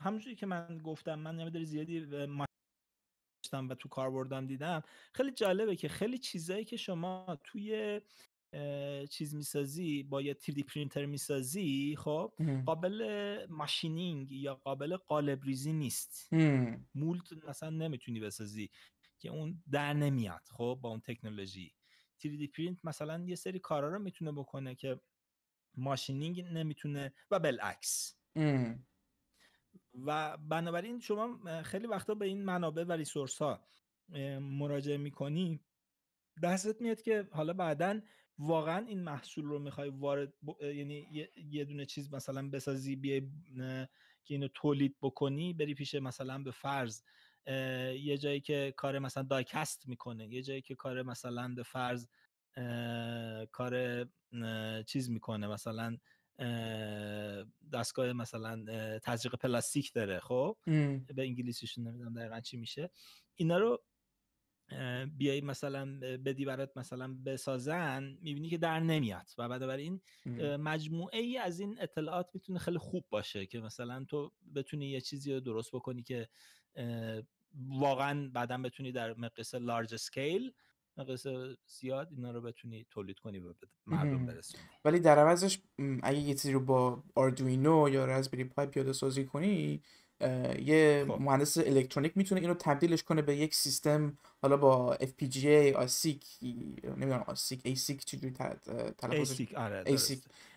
همونجوری که من گفتم من نمیدونم زیادی داشتم و تو کار بردم دیدم خیلی جالبه که خیلی چیزایی که شما توی چیز میسازی با یه 3D پرینتر میسازی خب قابل ماشینینگ یا قابل قالب ریزی نیست مولت مثلا نمیتونی بسازی که اون در نمیاد خب با اون تکنولوژی 3D پرینت مثلا یه سری کارا رو میتونه بکنه که ماشینینگ نمیتونه و بالعکس و بنابراین شما خیلی وقتا به این منابع و ریسورس ها مراجعه میکنی دستت میاد که حالا بعدا واقعا این محصول رو میخوای وارد یعنی یه دونه چیز مثلا بسازی بیای که اینو تولید بکنی بری پیش مثلا به فرض یه جایی که کار مثلا دایکست میکنه یه جایی که کار مثلا به فرض کار چیز میکنه مثلا دستگاه مثلا تزریق پلاستیک داره خب به انگلیسیش نمیدونم دقیقا چی میشه اینا رو بیای مثلا بدی برات مثلا بسازن میبینی که در نمیاد و این مجموعه ای از این اطلاعات میتونه خیلی خوب باشه که مثلا تو بتونی یه چیزی رو درست بکنی که واقعا بعدا بتونی در مقیاس لارج اسکیل مقیاس زیاد اینا رو بتونی تولید کنی و به مردم برسونی ولی در عوضش اگه یه چیزی رو با آردوینو یا رزبری پای پیاده سازی کنی یه خب. مهندس الکترونیک میتونه اینو تبدیلش کنه به یک سیستم حالا با FPGA ASIC، نمیدونم آسیک ASIC چجوری ASIC آره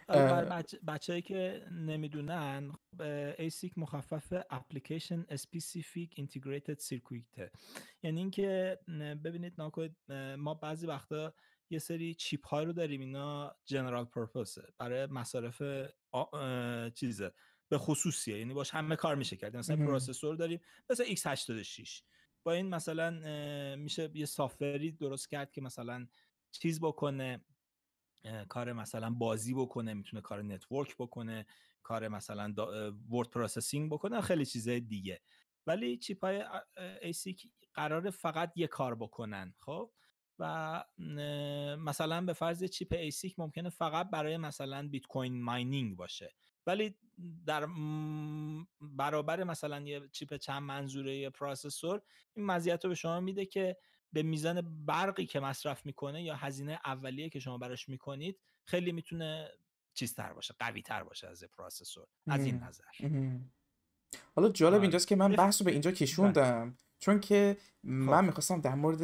بچه بچه, که نمیدونن ASIC مخفف Application Specific Integrated Circuit یعنی اینکه ببینید ناکد ما بعضی وقتا یه سری چیپ های رو داریم اینا جنرال پرپسه برای مصارف چیزه به خصوصیه یعنی باش همه کار میشه کرد مثلا پروسسور داریم مثلا x86 با این مثلا میشه یه سافتوری درست کرد که مثلا چیز بکنه کار مثلا بازی بکنه میتونه کار نتورک بکنه کار مثلا ورد پروسسینگ بکنه خیلی چیزهای دیگه ولی چیپ های ASIC قراره فقط یه کار بکنن خب و مثلا به فرض چیپ ایسیک ممکنه فقط برای مثلا بیت کوین ماینینگ باشه ولی در برابر مثلا یه چیپ چند منظوره یه پروسسور این مزیت رو به شما میده که به میزان برقی که مصرف میکنه یا هزینه اولیه که شما براش میکنید خیلی میتونه چیزتر باشه قوی تر باشه از پروسسور از این نظر حالا جالب آره. اینجاست که من بحث رو به اینجا خب. کشوندم چون که من خب. میخواستم در مورد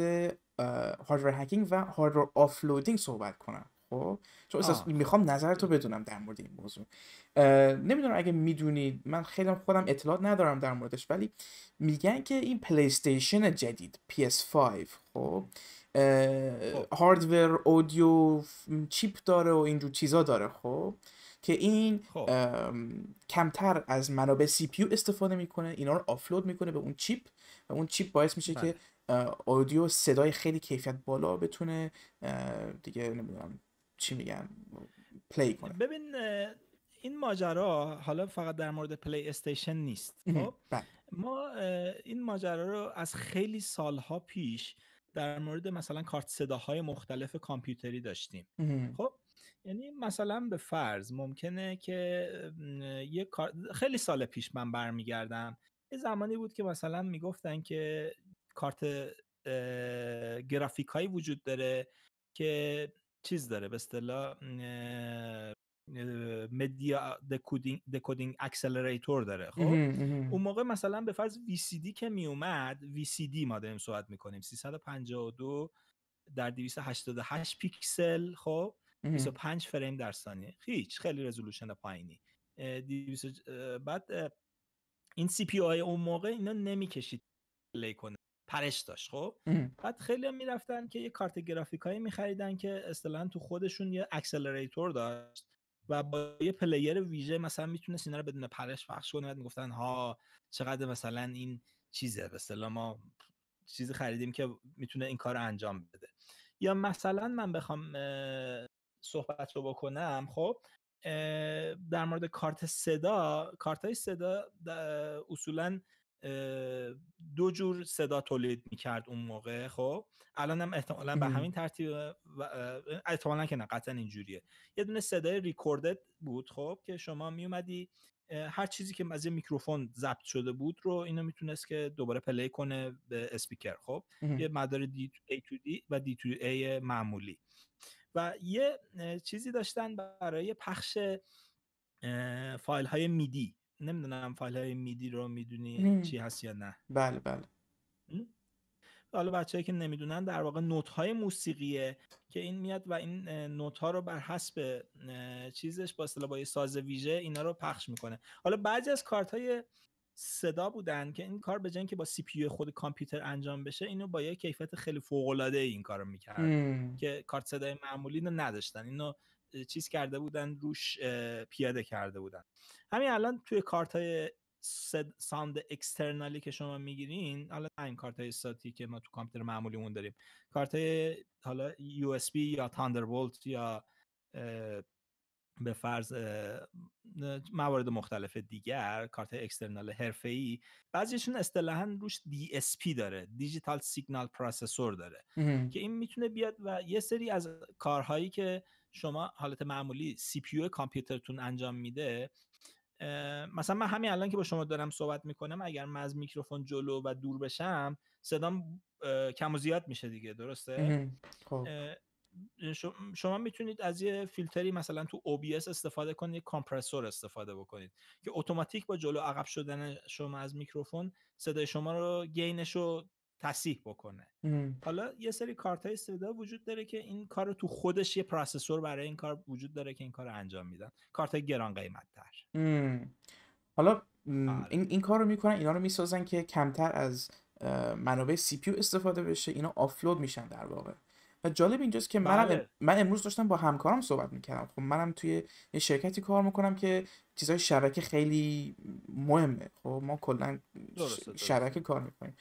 هاردور هکینگ و هاردور آفلودینگ صحبت کنم خب چون احساس میخوام نظرتو بدونم در مورد این موضوع نمیدونم اگه میدونید من خیلی خودم اطلاعات ندارم در موردش ولی میگن که این پلی استیشن جدید PS5 خب هاردور خب. اودیو چیپ داره و اینجور چیزا داره خب که این خب. کمتر از منابع سی پیو استفاده میکنه اینا رو آفلود میکنه به اون چیپ و اون چیپ باعث میشه که بله. اودیو صدای خیلی کیفیت بالا بتونه دیگه نمیدونم چی میگن پلی ببین این ماجرا حالا فقط در مورد پلی استیشن نیست خب بله. ما این ماجرا رو از خیلی سالها پیش در مورد مثلا کارت صداهای مختلف کامپیوتری داشتیم خب یعنی مثلا به فرض ممکنه که یه کار... خیلی سال پیش من برمیگردم یه زمانی بود که مثلا میگفتن که کارت گرافیکایی وجود داره که چیز داره به اصطلاح مدیا دکودینگ دکودینگ داره خب اون موقع مثلا به فرض VCD که می اومد VCD ما داریم صحبت میکنیم 352 در 288 پیکسل خب 25 فریم در ثانیه هیچ خیلی رزولوشن پایینی بعد این سی پی آی اون موقع اینا نمیکشید پرش داشت خب بعد خیلی هم میرفتن که یه کارت گرافیکایی میخریدن که اصطلاحا تو خودشون یه اکسلریتور داشت و با یه پلیر ویژه مثلا میتونست اینا رو بدون پرش پخش کنه بعد میگفتن ها چقدر مثلا این چیزه به ما چیزی خریدیم که میتونه این کار انجام بده یا مثلا من بخوام صحبت رو بکنم خب در مورد کارت صدا کارت های صدا اصولا دو جور صدا تولید میکرد اون موقع خب الان هم احتمالا به همین ترتیب احتمالا که نه قطعا اینجوریه یه دونه صدای ریکوردد بود خب که شما میومدی هر چیزی که از میکروفون ضبط شده بود رو اینو میتونست که دوباره پلی کنه به اسپیکر خب یه مدار دی تو دی و دی تو ای معمولی و یه چیزی داشتن برای پخش فایل های میدی نمیدونم فایل های میدی رو میدونی چی هست یا نه بله بله حالا بچه که نمیدونن در واقع نوت های موسیقیه که این میاد و این نوت ها رو بر حسب چیزش با اصطلاح با ساز ویژه اینا رو پخش میکنه حالا بعضی از کارت های صدا بودن که این کار به جای که با سی پی خود کامپیوتر انجام بشه اینو با یه کیفیت خیلی فوق العاده این کارو میکرد که کارت صدای معمولی رو نداشتن اینو چیز کرده بودن روش پیاده کرده بودن همین الان توی کارت های ساند اکسترنالی که شما میگیرین حالا این کارت های ساتی که ما تو کامپیوتر معمولیمون داریم کارت های حالا یو اس یا بولت یا به فرض موارد مختلف دیگر کارت اکسترنال حرفه ای بعضیشون اصطلاحا روش DSP داره دیجیتال سیگنال پروسسور داره که این میتونه بیاد و یه سری از کارهایی که شما حالت معمولی سی پی کامپیوترتون انجام میده مثلا من همین الان که با شما دارم صحبت میکنم اگر من از میکروفون جلو و دور بشم صدام کم و زیاد میشه دیگه درسته خب. شما میتونید از یه فیلتری مثلا تو OBS استفاده کنید یه کامپرسور استفاده بکنید که اتوماتیک با جلو عقب شدن شما از میکروفون صدای شما رو گینش رو تصیح بکنه حالا یه سری کارت های وجود داره که این کار رو تو خودش یه پروسسور برای این کار وجود داره که این کار انجام میدن کارت های گران قیمت تر حالا آره. این, این کار رو میکنن اینا رو میسازن که کمتر از منابع سی پیو استفاده بشه اینا آفلود میشن در واقع و جالب اینجاست که منم بله. من امروز داشتم با همکارم صحبت میکردم خب منم توی یه شرکتی کار میکنم که چیزهای شبکه خیلی مهمه خب ما کلا شبکه کار میکنیم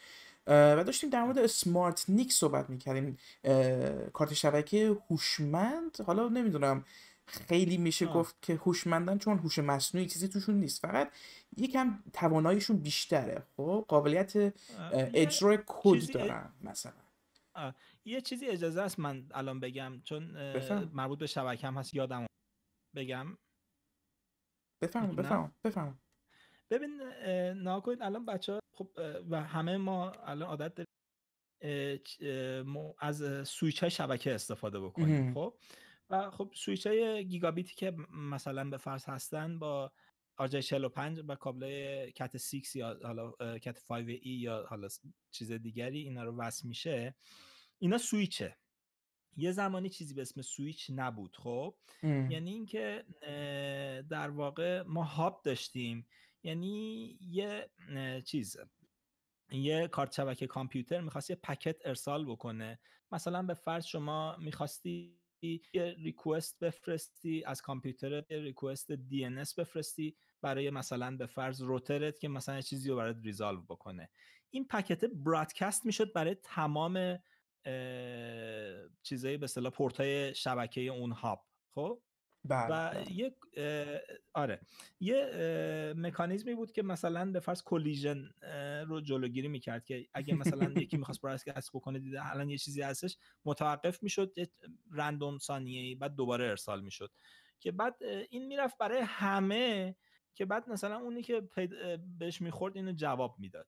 و داشتیم در مورد سمارت نیک صحبت میکردیم کارت شبکه هوشمند حالا نمیدونم خیلی میشه گفت که هوشمندن چون هوش مصنوعی چیزی توشون نیست فقط یکم تواناییشون بیشتره خب قابلیت اجرای کد دارن مثلا یه چیزی اجازه است من الان بگم چون مربوط به شبکه هم هست یادم بگم بفهم بفهم بفهم ببین نها کنید الان بچه ها خب و همه ما الان عادت داریم از سویچ های شبکه استفاده بکنیم خب و خب سویچ های گیگابیتی که مثلا به فرض هستن با RJ45 و کابل کت 6 یا حالا کت 5E یا حالا چیز دیگری اینا رو وصل میشه اینا سویچه یه زمانی چیزی به اسم سویچ نبود خب یعنی اینکه در واقع ما هاب داشتیم یعنی یه چیز یه کارت شبکه کامپیوتر میخواست یه پکت ارسال بکنه مثلا به فرض شما میخواستی یه ریکوست بفرستی از کامپیوتر یه ریکوست DNS بفرستی برای مثلا به فرض روترت که مثلا چیزی رو برات ریزالو بکنه این پکت برادکست میشد برای تمام چیزایی به اصطلاح پورتای شبکه اون هاب خب بله، و بله. یک آره یه مکانیزمی بود که مثلا به فرض کلیژن رو جلوگیری میکرد که اگه مثلا یکی میخواست برای که بکنه دیده الان یه چیزی هستش متوقف میشد رندوم ثانیه بعد دوباره ارسال میشد که بعد این میرفت برای همه که بعد مثلا اونی که بهش میخورد اینو جواب میداد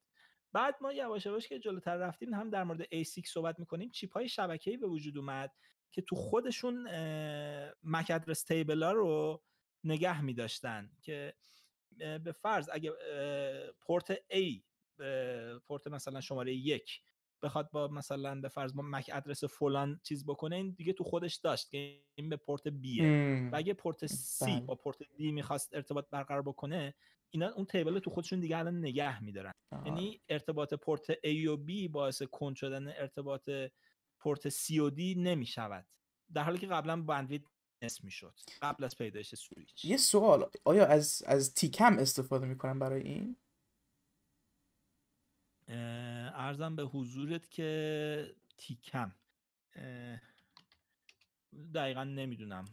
بعد ما یواش یواش که جلوتر رفتیم هم در مورد A6 صحبت میکنیم چیپ های شبکه‌ای به وجود اومد که تو خودشون تیبل ها رو نگه می داشتن که به فرض اگه پورت A پورت مثلا شماره یک بخواد با مثلا به فرض مک ادرس فلان چیز بکنه این دیگه تو خودش داشت که این به پورت بیه و اگه پورت سی بله. با پورت D میخواست ارتباط برقرار بکنه اینا اون تیبل تو خودشون دیگه الان نگه میدارن یعنی ارتباط پورت A و B باعث کند شدن ارتباط پورت سی او دی نمی شود در حالی که قبلا بندویت می شد. قبل از پیدایش سویچ یه سوال آیا از از کم استفاده می کنم برای این ارزم به حضورت که کم دقیقا نمیدونم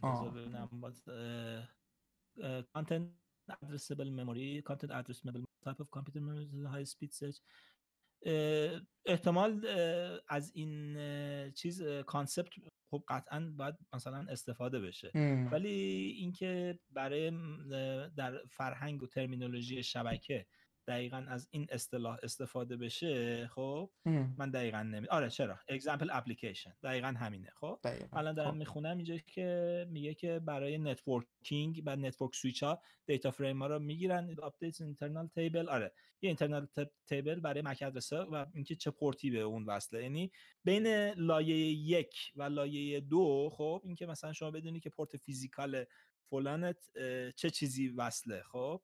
content addressable memory content addressable type of computer memory high speed search احتمال از این چیز کانسپت خب قطعا باید مثلا استفاده بشه ولی اینکه برای در فرهنگ و ترمینولوژی شبکه دقیقا از این اصطلاح استفاده بشه خب من دقیقا نمی آره چرا اگزمپل اپلیکیشن دقیقا همینه خب الان دارم خب. میخونم اینجا که میگه که برای نتورکینگ و نتورک سویچ ها دیتا فریم ها رو میگیرن اپدیت اینترنال تیبل آره یه اینترنال تیبل برای مک ادرس و اینکه چه پورتی به اون وصله یعنی بین لایه یک و لایه دو خب اینکه مثلا شما بدونی که پورت فیزیکال فلانت چه چیزی وصله خب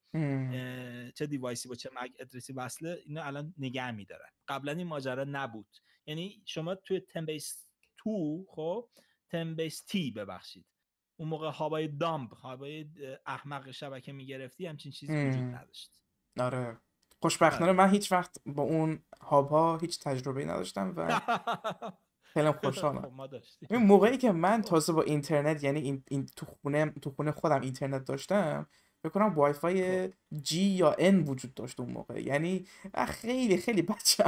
چه دیوایسی با چه مک ادرسی وصله اینا الان نگه میدارن قبلا این ماجرا نبود یعنی شما توی تم بیس تو خب تم بیس تی ببخشید اون موقع هابای دامب هابای احمق شبکه میگرفتی همچین چیزی وجود نداشت آره خوشبختانه آره. من هیچ وقت با اون هاب ها هیچ تجربه نداشتم و خیلی خوشحالم این موقعی که من تازه با اینترنت یعنی این, این تو خونه تو خونه خودم اینترنت داشتم بکنم وای فای جی خب. یا ان وجود داشت اون موقع یعنی خیلی خیلی بچه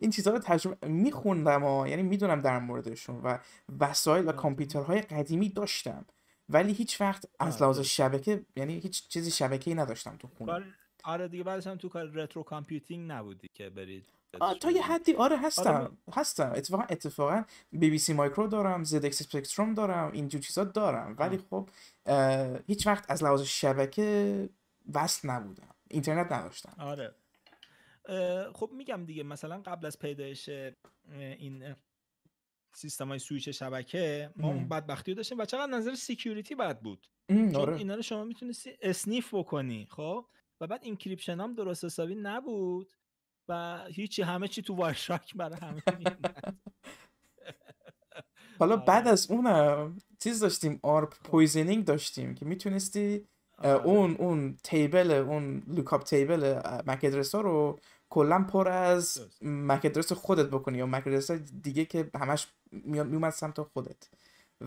این چیزها رو تجربه میخوندم و یعنی میدونم در موردشون و وسایل و کامپیوترهای قدیمی داشتم ولی هیچ وقت از آره، لحاظ شبکه یعنی هیچ چیزی ای نداشتم تو خونه آره دیگه بعدش هم تو کار رترو کامپیوتینگ نبودی که برید تا یه حدی آره هستم آره. هستم اتفاقا اتفاقا بی بی سی مایکرو دارم زد اکس اسپکتروم دارم اینجور چیزا دارم ولی خب هیچ وقت از لحاظ شبکه وصل نبودم اینترنت نداشتم آره خب میگم دیگه مثلا قبل از پیدایش این سیستم های سویچ شبکه ما اون بدبختی رو داشتیم و چقدر نظر سکیوریتی بد بود چون آره. اینا رو شما میتونستی اسنیف بکنی خب و بعد اینکریپشن هم درست حسابی نبود و هیچی همه چی تو وایشاک برای همه حالا آره. بعد از اونم چیز داشتیم آرپ خب. پویزنینگ داشتیم که میتونستی آره. اون اون تیبل اون لوکاپ تیبل مکدرس ها رو کلا پر از مکدرس خودت بکنی یا مکدرس دیگه که همش میومد سمت خودت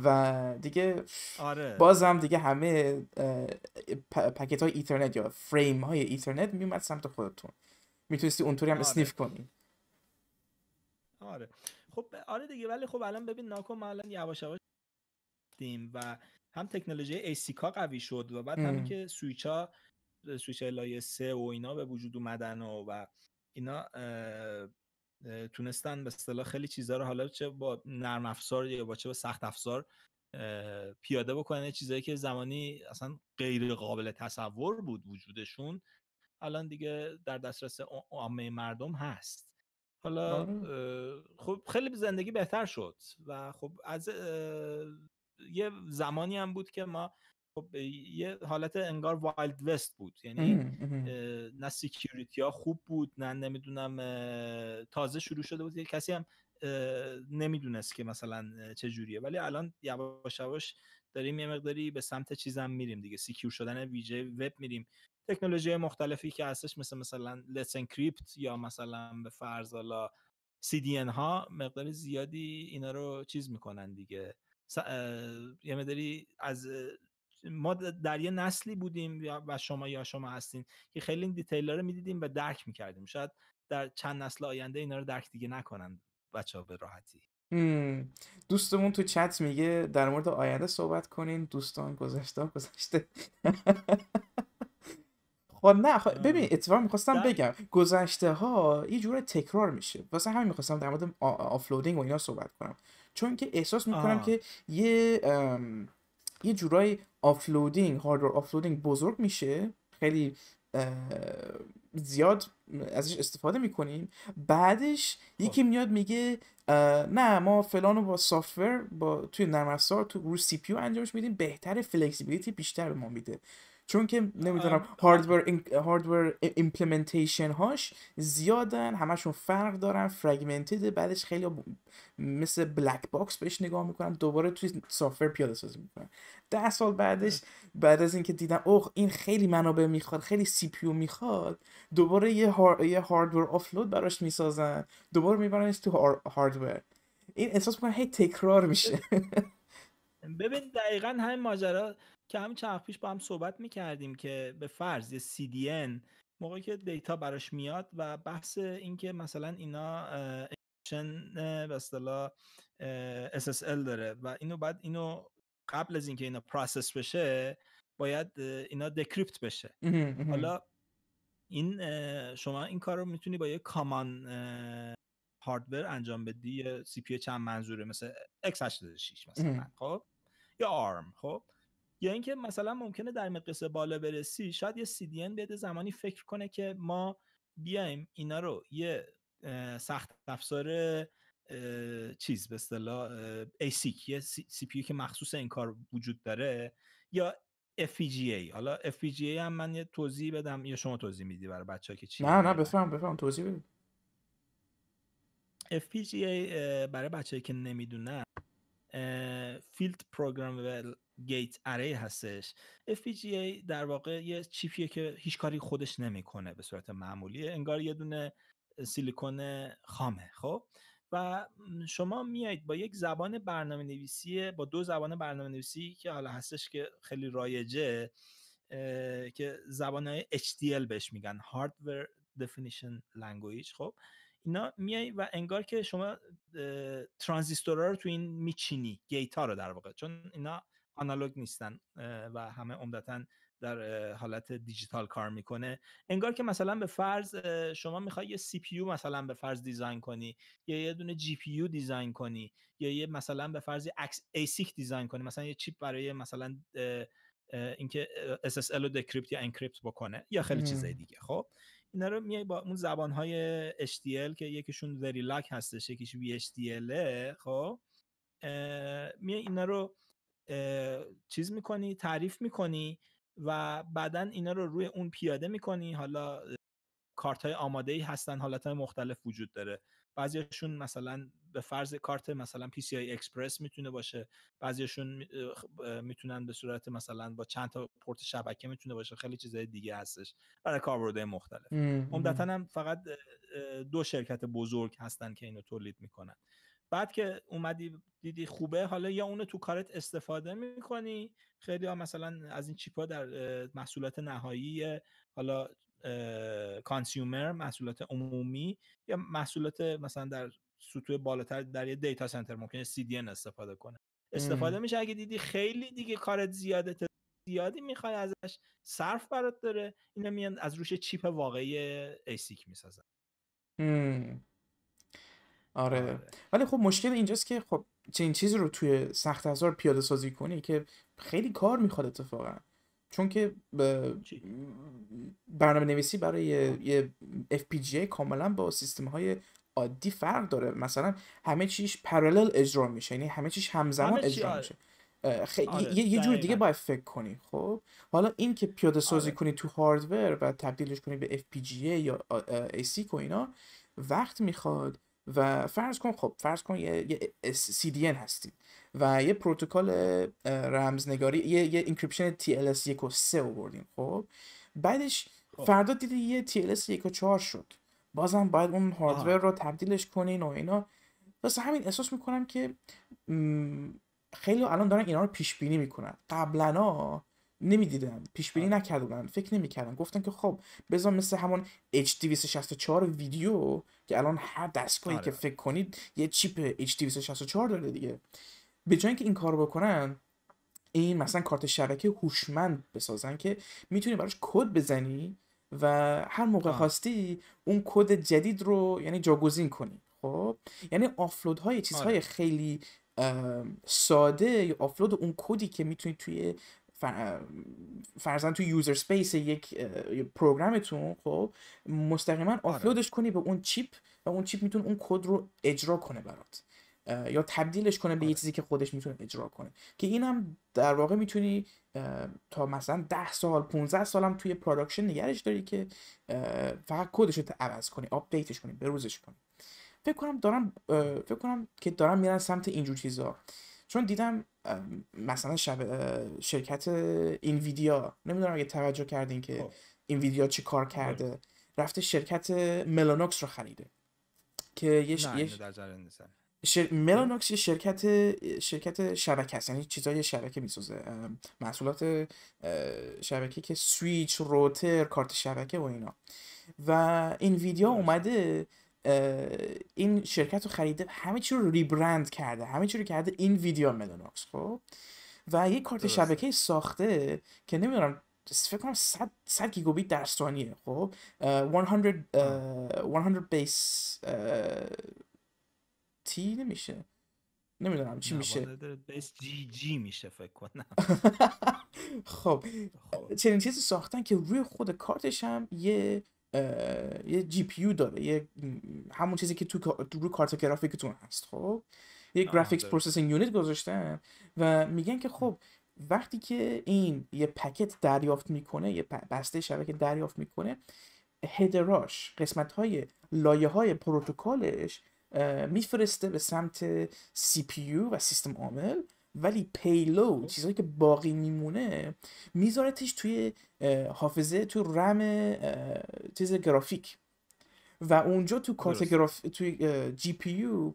و دیگه آره. بازم دیگه همه پکت های ایترنت یا فریم های ایترنت میومد سمت خودتون میتونستی اونطوری هم آره. اسنیف کنی آره خب آره دیگه ولی خب الان ببین ناکو ما الان یواش یواش دیم و هم تکنولوژی ایسیکا قوی شد و بعد هم که سویچ سویچ لایه 3 و اینا به وجود اومدن و, و اینا اه تونستن به اصطلاح خیلی چیزها رو حالا چه با نرم افزار یا با چه با سخت افزار پیاده بکنن چیزایی که زمانی اصلا غیر قابل تصور بود وجودشون الان دیگه در دسترس عامه مردم هست حالا آره. خب خیلی زندگی بهتر شد و خب از یه زمانی هم بود که ما خب یه حالت انگار وایلد وست بود یعنی نه سیکیوریتی ها خوب بود نه نمیدونم تازه شروع شده بود یه کسی هم نمیدونست که مثلا چه جوریه ولی الان یواش یواش داریم یه مقداری به سمت چیزم میریم دیگه سیکیور شدن ویژه وب میریم تکنولوژی مختلفی که هستش مثل مثلا لسنکریپت انکریپت یا مثلا به فرض حالا CDN ها مقدار زیادی اینا رو چیز میکنن دیگه یه مداری از ما در یه نسلی بودیم و شما یا شما هستین که خیلی این دیتیل رو میدیدیم و درک میکردیم شاید در چند نسل آینده اینا رو درک دیگه نکنن بچه ها به راحتی دوستمون تو چت میگه در مورد آینده صحبت کنین دوستان گذشته گذشته خب نه خب ببین اتفاق میخواستم بگم گذشته ها یه جور تکرار میشه واسه همین میخواستم در مورد آفلودینگ و اینا صحبت کنم چون که احساس میکنم که یه یه جورای آفلودینگ هاردور آفلودینگ بزرگ میشه خیلی زیاد ازش استفاده میکنیم بعدش خب. یکی میاد میگه نه ما فلان رو با سافتور با توی نرم افزار تو رو سی پیو انجامش میدیم بهتر فلکسیبیلیتی بیشتر به ما میده چون که نمیدونم هاردور هاردور هاش زیادن همشون فرق دارن فرگمنتد بعدش خیلی مثل بلک باکس بهش نگاه میکنن دوباره توی سافر پیاده سازی میکنن ده سال بعدش آره. بعد از اینکه دیدن اوه این خیلی منابع میخواد خیلی سی پیو میخواد دوباره یه, هار... یه هاردور آفلود براش میسازن دوباره میبرنش تو هار... هاردور این احساس میکنن هی تکرار میشه ببین دقیقا همین ماجرا که همین چند پیش با هم صحبت میکردیم که به فرض یه CDN موقعی که دیتا براش میاد و بحث اینکه مثلا اینا اکشن به SSL داره و اینو بعد اینو قبل از اینکه اینا پروسس بشه باید اینا دکریپت بشه حالا این شما این کار رو میتونی با یه کامان هاردور انجام بدی سی پی چند منظوره مثل x86 مثلا خب یا ARM خب یا اینکه مثلا ممکنه در مقیاس بالا برسی شاید یه CDN بده زمانی فکر کنه که ما بیایم اینا رو یه سخت افزار چیز به اصطلاح ASIC یه سی پی که مخصوص این کار وجود داره یا FPGA حالا FPGA هم من یه توضیح بدم یا شما توضیح میدی برای بچه که چی نه نه بفهم بفهم توضیح بدید FPGA برای بچه که نمیدونن فیلد پروگرامبل گیت اری هستش FPGA در واقع یه چیپیه که هیچ کاری خودش نمیکنه به صورت معمولی انگار یه دونه سیلیکون خامه خب و شما میایید با یک زبان برنامه نویسی با دو زبان برنامه نویسی که حالا هستش که خیلی رایجه که زبان های HDL بهش میگن Hardware Definition Language خب اینا میای و انگار که شما ترانزیستورا رو تو این میچینی گیتا رو در واقع چون اینا آنالوگ نیستن و همه عمدتا در حالت دیجیتال کار میکنه انگار که مثلا به فرض شما میخوای یه سی پی مثلا به فرض دیزاین کنی یا یه دونه جی پی دیزاین کنی یا یه مثلا به فرض ایسیک دیزاین کنی مثلا یه چیپ برای مثلا اینکه SSL رو دکریپت یا انکریپت بکنه یا خیلی چیزای دیگه خب اینا رو میای با اون زبان های که یکیشون وریلاک هستش یکیش VHDL خب میای اینا رو چیز میکنی تعریف میکنی و بعدا اینا رو روی اون پیاده میکنی حالا کارت های آماده ای هستن حالت های مختلف وجود داره بعضیشون مثلا به فرض کارت مثلا PCI Express میتونه باشه بعضیشون میتونن به صورت مثلا با چند تا پورت شبکه میتونه باشه خیلی چیزهای دیگه هستش برای کاربردهای مختلف عمدتا هم فقط دو شرکت بزرگ هستن که اینو تولید میکنن بعد که اومدی دیدی خوبه حالا یا اونو تو کارت استفاده میکنی خیلی ها مثلا از این چیپا در محصولات نهایی حالا کانسیومر محصولات عمومی یا محصولات مثلا در سطوح بالاتر در یه دیتا سنتر ممکنه CDN استفاده کنه استفاده میشه اگه دیدی خیلی دیگه کارت زیاده زیادی میخوای ازش صرف برات داره اینا میان از روش چیپ واقعی ASIC میسازن آره. آره. ولی خب مشکل اینجاست که خب این چیزی رو توی سخت هزار پیاده سازی کنی که خیلی کار میخواد اتفاقا چون که برنامه نویسی برای یه, یه FPGA کاملا با سیستم های عادی فرق داره مثلا همه چیش پرالل اجرا میشه یعنی همه چیش همزمان اجرا آره. میشه خیلی آره، یه, یه جور دیگه باید فکر کنی خب حالا این که پیاده سازی آره. کنی تو هاردور و تبدیلش کنی به FPGA یا ASIC و اینا وقت میخواد و فرض کن خب فرض کن یه, یه CDN هستید و یه پروتکل رمزنگاری یه, یه انکریپشن TLS 1 و 3 آوردیم خب بعدش خب. فردا دیدی یه TLS 1 و 4 شد بازم باید اون هاردور رو تبدیلش کنین و اینا واسه همین احساس میکنم که خیلی الان دارن اینا رو پیش بینی میکنن قبلا نمیدیدن پیش بینی نکرده بودن فکر نمیکردن گفتن که خب بذار مثل همون H264 ویدیو که الان هر دستگاهی که آره. فکر کنید یه چیپ H264 داره دیگه به جای اینکه این کار بکنن این مثلا کارت شبکه هوشمند بسازن که میتونی براش کد بزنی و هر موقع خواستی اون کد جدید رو یعنی جاگزین کنی خب یعنی آفلود های چیزهای آره. خیلی ساده یا آفلود اون کدی که میتونی توی فر... فرزن توی یوزر سپیس یک پروگرامتون خب مستقیما آره. آفلودش کنی به اون چیپ و اون چیپ میتونه اون کد رو اجرا کنه برات یا تبدیلش کنه به یه آره. چیزی که خودش میتونه اجرا کنه که اینم در واقع میتونی تا مثلا 10 سال 15 سال هم توی پروداکشن نگرش داری که فقط کدش رو عوض کنی آپدیتش کنی بروزش کنی فکر کنم دارم فکر کنم که دارم میرن سمت اینجور چیزا چون دیدم مثلا شب شرکت اینویدیا نمیدونم اگه توجه کردین که اینویدیا خب. چی کار آره. کرده رفته شرکت ملانوکس رو خریده که یه, نه، یه... در شر... ملانوکس یه شرکت شرکت شبکه است یعنی چیزای شبکه میسازه محصولات شبکه که سویچ روتر کارت شبکه و اینا و این ویدیو اومده این شرکت رو خریده همه چی رو ریبرند کرده همه چی رو کرده این ویدیو ملانوکس خب و یه کارت شبکه ساخته که نمیدونم فکر کنم 100 100 گیگابیت در ثانیه خب 100 100 بیس نمیشه نمیدونم چی میشه بس جی جی میشه فکر کنم خب،, خب چنین چیزی ساختن که روی خود کارتش هم یه یه جی پی داره یه همون چیزی که تو روی کارت گرافیکتون هست خب یه گرافیکس پروسسینگ یونیت گذاشتن و میگن که خب وقتی که این یه پکت دریافت میکنه یه بسته شبکه دریافت میکنه هدراش قسمت های لایه های پروتکلش میفرسته به سمت سی پی و سیستم عامل ولی پیلود خب. چیزهایی که باقی میمونه میذارتش توی حافظه تو رم چیز گرافیک و اونجا تو کارت گراف... توی جی پی یو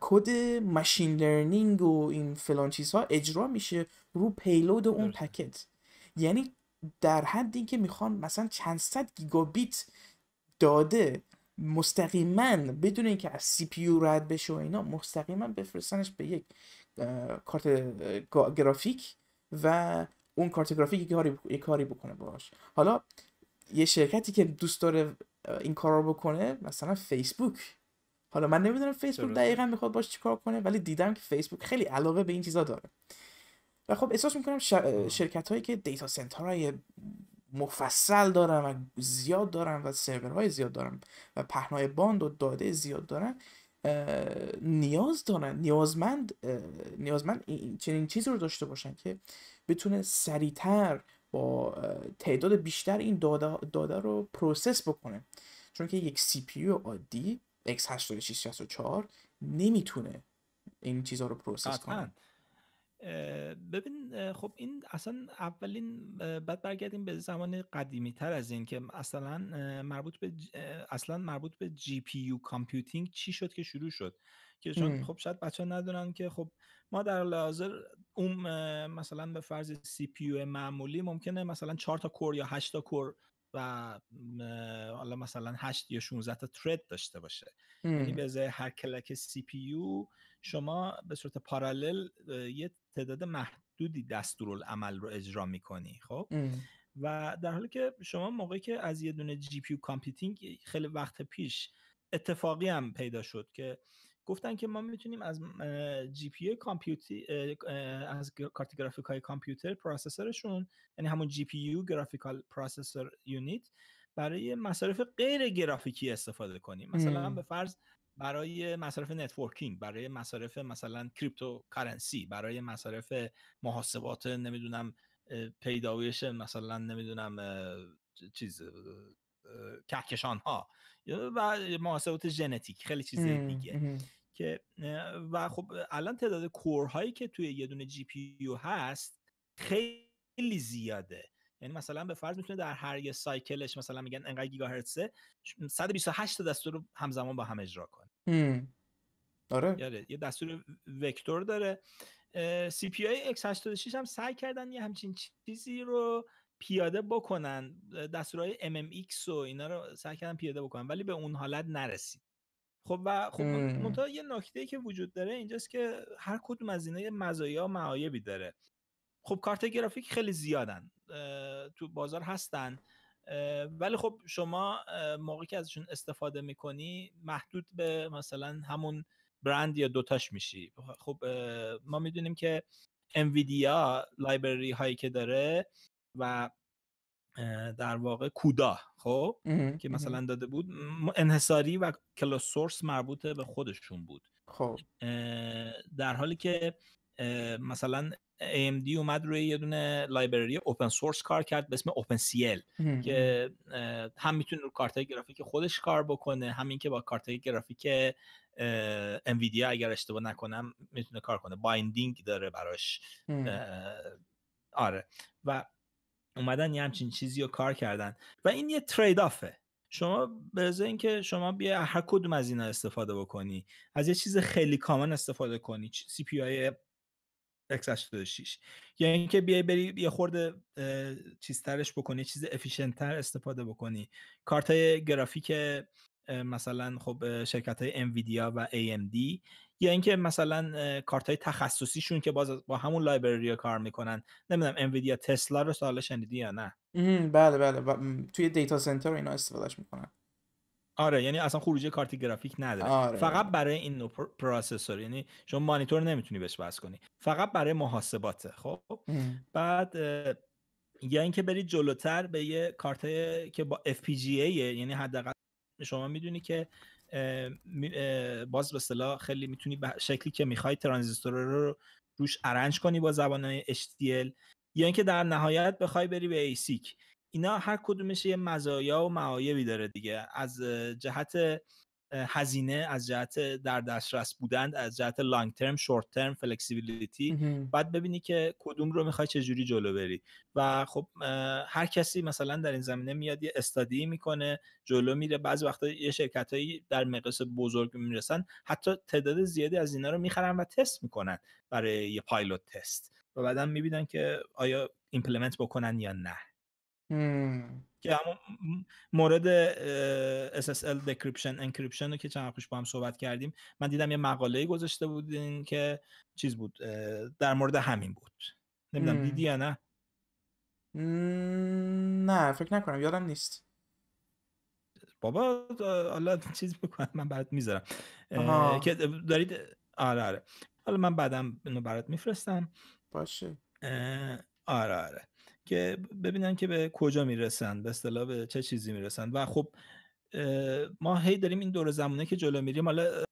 کد ماشین لرنینگ و این فلان چیزها اجرا میشه رو پیلود اون پکت یعنی در حد اینکه میخوان مثلا چند صد گیگابیت داده مستقیما بدون اینکه از سی پی رد بشه و اینا مستقیما بفرستنش به یک کارت گرافیک و اون کارت گرافیک یه کاری بکنه باش حالا یه شرکتی که دوست داره این کار رو بکنه مثلا فیسبوک حالا من نمیدونم فیسبوک دقیقا میخواد باش چیکار کنه ولی دیدم که فیسبوک خیلی علاقه به این چیزا داره و خب احساس میکنم شرکت هایی که دیتا های مفصل دارن و زیاد دارن و سرورهای زیاد دارن و پهنای باند و داده زیاد دارن نیاز دارن نیازمند نیازمند چنین چیزی رو داشته باشن که بتونه سریعتر با تعداد بیشتر این داده, داده رو پروسس بکنه چون که یک سی پی عادی x 64 نمیتونه این چیزها رو پروسس کنه ببین خب این اصلا اولین بعد برگردیم به زمان قدیمی تر از این که اصلا مربوط به اصلا مربوط به جی پی یو کامپیوتینگ چی شد که شروع شد که چون خب شاید بچه ها ندونن که خب ما در لازر اون مثلا به فرض سی پی معمولی ممکنه مثلا چهار تا کور یا 8 تا کور و حالا مثلا 8 یا 16 تا ترد داشته باشه یعنی به ازای هر کلک سی پی یو شما به صورت پارالل یه تعداد محدودی دستورالعمل رو اجرا میکنی خب و در حالی که شما موقعی که از یه دونه جی پی یو کامپیوتینگ خیلی وقت پیش اتفاقی هم پیدا شد که گفتن که ما میتونیم از جی پی کامپیوتی از کارت گرافیک های کامپیوتر پروسسورشون یعنی همون جی پی یو گرافیکال پروسسور یونیت برای مصارف غیر گرافیکی استفاده کنیم مثلا به فرض برای مصارف نتورکینگ برای مصارف مثلا کریپتو کارنسی برای مصارف محاسبات نمیدونم پیداویش مثلا نمیدونم چیز کهکشان ها و محاسبات ژنتیک خیلی چیز دیگه که و خب الان تعداد کورهایی که توی یه دونه جی پی یو هست خیلی زیاده یعنی مثلا به فرض میتونه در هر یه سایکلش مثلا میگن انقدر گیگاهرتزه 128 دستور رو همزمان با هم اجرا کنه آره یه دستور وکتور داره سی پی آی x86 هم سعی کردن یه همچین چیزی رو پیاده بکنن دستورهای MMX و اینا رو سعی کردن پیاده بکنن ولی به اون حالت نرسید خب و خب منتها یه نکته که وجود داره اینجاست که هر کدوم از اینا یه مزایا معایبی داره خب کارت گرافیک خیلی زیادن تو بازار هستن ولی خب شما موقعی که ازشون استفاده میکنی محدود به مثلا همون برند یا دوتاش میشی خب ما میدونیم که انویدیا لایبرری هایی که داره و در واقع کودا خب که مثلا داده بود انحصاری و کلاس سورس مربوط به خودشون بود خب در حالی که مثلا AMD اومد روی یه دونه لایبرری اوپن سورس کار کرد به اسم اوپن سیل که هم میتونه رو کارت گرافیک خودش کار بکنه همین که با کارت گرافیک انویدیا اگر اشتباه نکنم میتونه کار کنه بایندینگ داره براش آره و اومدن یه همچین چیزی رو کار کردن و این یه ترید آفه شما به ازای اینکه شما بیا هر کدوم از اینا استفاده بکنی از یه چیز خیلی کامن استفاده کنی سی پی آی 86 یا یعنی اینکه بیای بری یه خورده چیزترش بکنی چیز افیشنت تر استفاده بکنی کارت های گرافیک مثلا خب شرکت های انویدیا و AMD یا اینکه مثلا کارت های تخصصیشون که باز با همون لایبرری کار میکنن نمیدونم انویدیا تسلا رو سوال شنیدی یا نه بله بله ب... توی دیتا سنتر اینا استفادهش میکنن آره یعنی اصلا خروجی کارت گرافیک نداره آره. فقط برای این نوع پروسسور یعنی شما مانیتور نمیتونی بهش بس کنی فقط برای محاسباته خب بعد یا اینکه برید جلوتر به یه کارت که با FPGA یعنی حداقل شما میدونی که باز به صلاح خیلی میتونی به شکلی که میخوای ترانزیستور رو روش ارنج کنی با زبان HDL یا یعنی اینکه در نهایت بخوای بری به ASIC اینا هر کدومش یه مزایا و معایبی داره دیگه از جهت هزینه از جهت در دسترس بودن از جهت لانگ ترم شورت ترم فلکسیبیلیتی بعد ببینی که کدوم رو میخوای چه جوری جلو بری و خب هر کسی مثلا در این زمینه میاد یه استادی میکنه جلو میره بعضی وقتا یه هایی در مقیاس بزرگ میرسن حتی تعداد زیادی از اینا رو میخرن و تست میکنن برای یه پایلوت تست و بعدا میبینن که آیا ایمپلمنت بکنن یا نه که مورد SSL Decryption encryption رو که چند خوش با هم صحبت کردیم من دیدم یه مقاله گذاشته بودین که چیز بود در مورد همین بود نمیدونم دیدی یا نه نه فکر نکنم یادم نیست بابا حالا چیز بکنم من برات میذارم که دارید آره آره حالا من بعدم اینو برات میفرستم باشه آره آره که ببینن که به کجا میرسن به اصطلاح به چه چیزی میرسن و خب ما هی داریم این دور زمانه که جلو میریم حالا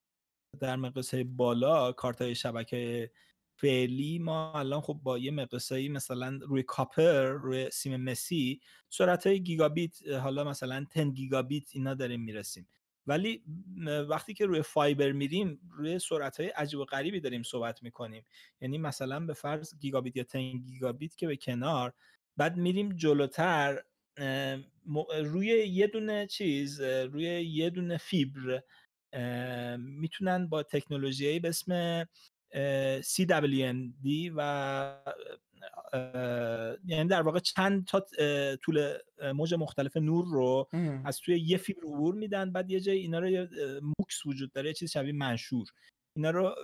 در مقصه بالا کارت های شبکه فعلی ما الان خب با یه مقصه مثلا روی کاپر روی سیم مسی سرعت های گیگابیت حالا مثلا 10 گیگابیت اینا داریم میرسیم ولی وقتی که روی فایبر میریم روی سرعت های عجیب و غریبی داریم صحبت میکنیم یعنی مثلا به فرض گیگابیت یا 10 گیگابیت که به کنار بعد میریم جلوتر روی یه دونه چیز روی یه دونه فیبر میتونن با تکنولوژی به اسم CWMD و یعنی در واقع چند تا طول موج مختلف نور رو از توی یه فیبر عبور میدن بعد یه جای اینا رو موکس وجود داره یه چیز شبیه منشور اینا رو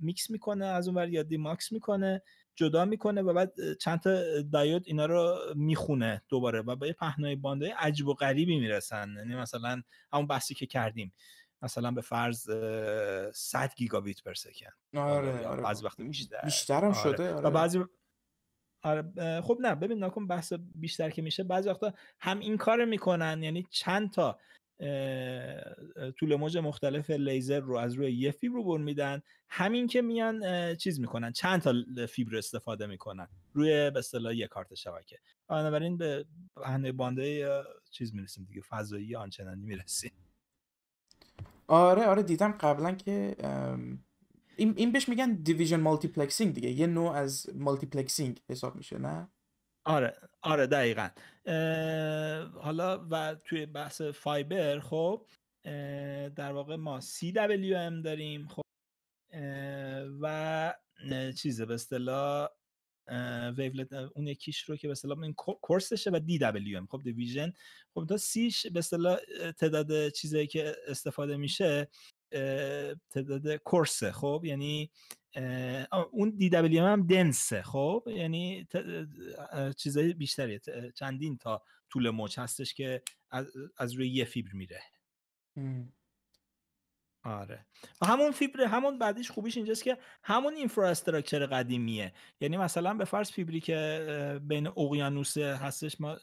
میکس میکنه از اون ور یا دیماکس میکنه جدا میکنه و بعد چند تا دایود اینا رو میخونه دوباره و به پهنای بانده عجب و غریبی میرسن یعنی مثلا همون بحثی که کردیم مثلا به فرض 100 گیگابیت پر سکن آره آره بعضی وقت بیشتر بیشترم آره. شده آره. و بعضی آره خب نه ببین ناکن بحث بیشتر که میشه بعضی وقتا هم این کار میکنن یعنی چند تا طول موج مختلف لیزر رو از روی یه فیبر رو بر میدن همین که میان چیز میکنن چند تا فیبر استفاده میکنن روی به اصطلاح یه کارت شبکه بنابراین به پهنه بانده چیز میرسیم دیگه فضایی آنچنانی میرسیم آره آره دیدم قبلا که این بهش میگن دیویژن مالتیپلکسینگ دیگه یه نوع از مالتیپلکسینگ حساب میشه نه آره آره دقیقا حالا و توی بحث فایبر خب در واقع ما CWM داریم خب و چیزه به اصطلاح ویولت اون یکیش رو که به اصطلاح این کورسشه و DWM، خب دیویژن خب تا سیش به اصطلاح تعداد چیزایی که استفاده میشه تعداد کورسه خب یعنی اون دی دبلیو هم دنسه خب یعنی چیزای بیشتری چندین تا طول موج هستش که از, روی یه فیبر میره آره و همون فیبر همون بعدیش خوبیش اینجاست که همون اینفراستراکچر قدیمیه یعنی مثلا به فرض فیبری که بین اقیانوس هستش ما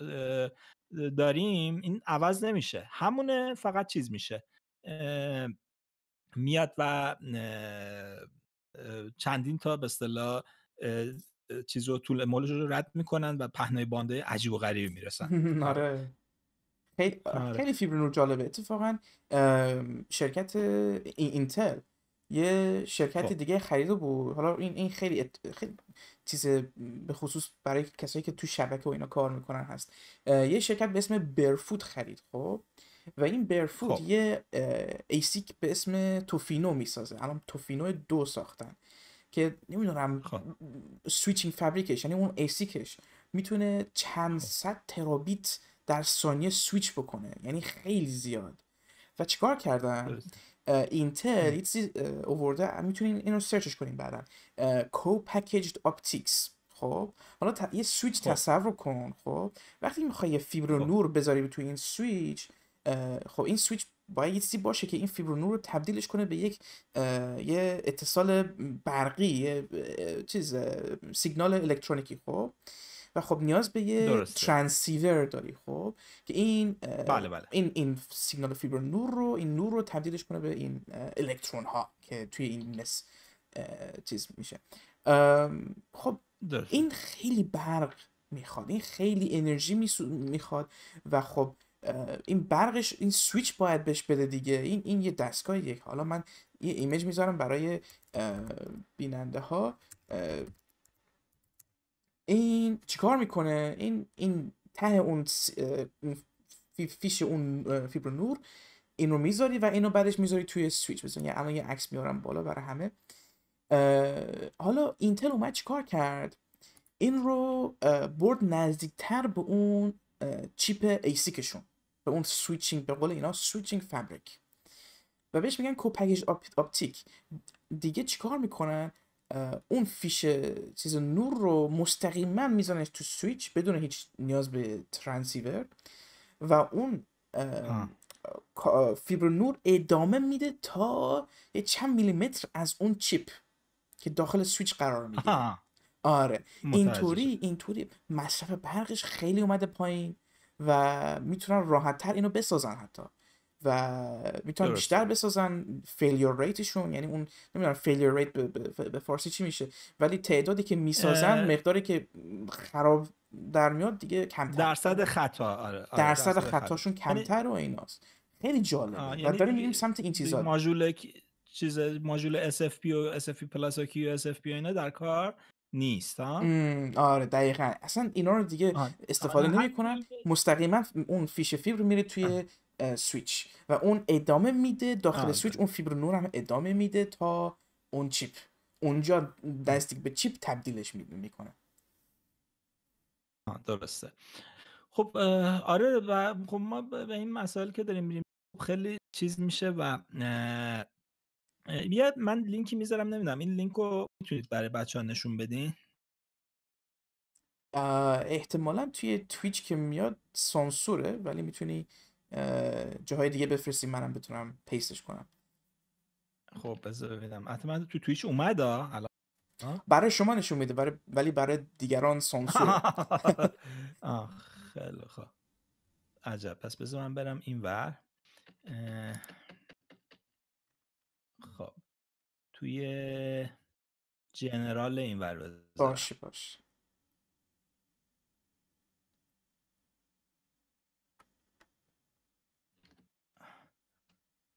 داریم این عوض نمیشه همونه فقط چیز میشه میاد و چندین تا به اصطلاح چیز رو طول مولش رو رد میکنن و پهنای بانده عجیب و غریبی میرسن آره. آره خیلی فیبر نور جالبه اتفاقا شرکت اینتل یه شرکت خب. دیگه خریده بود حالا این این خیلی, ات... خیلی چیز به خصوص برای کسایی که تو شبکه و اینا کار میکنن هست یه شرکت به اسم برفود خرید خب و این برفود خب. یه ایسیک به اسم توفینو میسازه الان توفینو دو ساختن که نمیدونم سویچینگ فبریکش یعنی اون ایسیکش میتونه چند خب. صد ترابیت در ثانیه سویچ بکنه یعنی خیلی زیاد و چیکار کردن اینتل یه چیزی اوورده میتونین اینو سرچش کنین بعدا کو پکیجد اپتیکس خب حالا یه سویچ خب. تصور کن خب وقتی میخوای یه فیبر نور بذاری تو این سویچ خب این سویچ باید یه چیزی باشه که این فیبر نور رو تبدیلش کنه به یک یه اتصال برقی یه چیز سیگنال الکترونیکی خب و خب نیاز به یه ترانسیور داری خب که این بله بله. این این سیگنال فیبر نور رو این نور رو تبدیلش کنه به این الکترون ها که توی این مس چیز میشه خب این خیلی برق میخواد این خیلی انرژی میخواد و خب این برقش این سویچ باید بهش بده دیگه این این یه دستگاه یک حالا من یه ایمیج میذارم برای بیننده ها این چیکار میکنه این این ته اون فیش اون فیبر نور این رو میذاری و اینو بعدش میذاری توی سویچ بزن یعنی الان یه عکس میارم بالا برای همه حالا اینتل اومد چیکار کرد این رو برد نزدیکتر به اون چیپ ایسیکشون به اون سویچینگ به قول اینا سویچینگ فبریک و بهش میگن کوپکیج اپتیک دیگه چیکار میکنن اون فیش چیز نور رو مستقیما میزنش تو سویچ بدون هیچ نیاز به ترانسیور و اون فیبر نور ادامه میده تا یه چند میلیمتر از اون چیپ که داخل سویچ قرار میگیره آره اینطوری اینطوری مصرف برقش خیلی اومده پایین و میتونن راحتتر اینو بسازن حتی و میتونن بیشتر بسازن فیلیور ریتشون یعنی اون نمیدونم فیلیور ریت به فارسی چی میشه ولی تعدادی که میسازن مقداری که خراب در میاد دیگه کمتر درصد خطا آره, آره، درصد, خطاشون خطا. یعنی کمتر و ایناست خیلی جالبه و یعنی داریم میریم سمت این چیزا ماژول چیز ماژول SFP و SFP پلاس و SFP اینا در کار نیست آره دقیقا اصلا اینا رو دیگه استفاده آره، نمیکنن مستقیما اون فیش فیبر میره توی آه. سویچ و اون ادامه میده داخل سویچ اون فیبر نور هم ادامه میده تا اون چیپ اونجا دستیک به چیپ تبدیلش میکنه درسته خب آره و خب ما به این مسائل که داریم میریم خب خیلی چیز میشه و میاد من لینکی میذارم نمیدونم این لینک رو میتونید برای بچه ها نشون بدین احتمالا توی تویچ که میاد سانسوره ولی میتونی جاهای دیگه بفرستی منم بتونم پیستش کنم خب بذار ببینم حتما تو تویچ اومد الان برای شما نشون میده برای... ولی برای دیگران سانسور خیلی خب عجب پس بذار من برم این ور خب توی جنرال این ور باش باش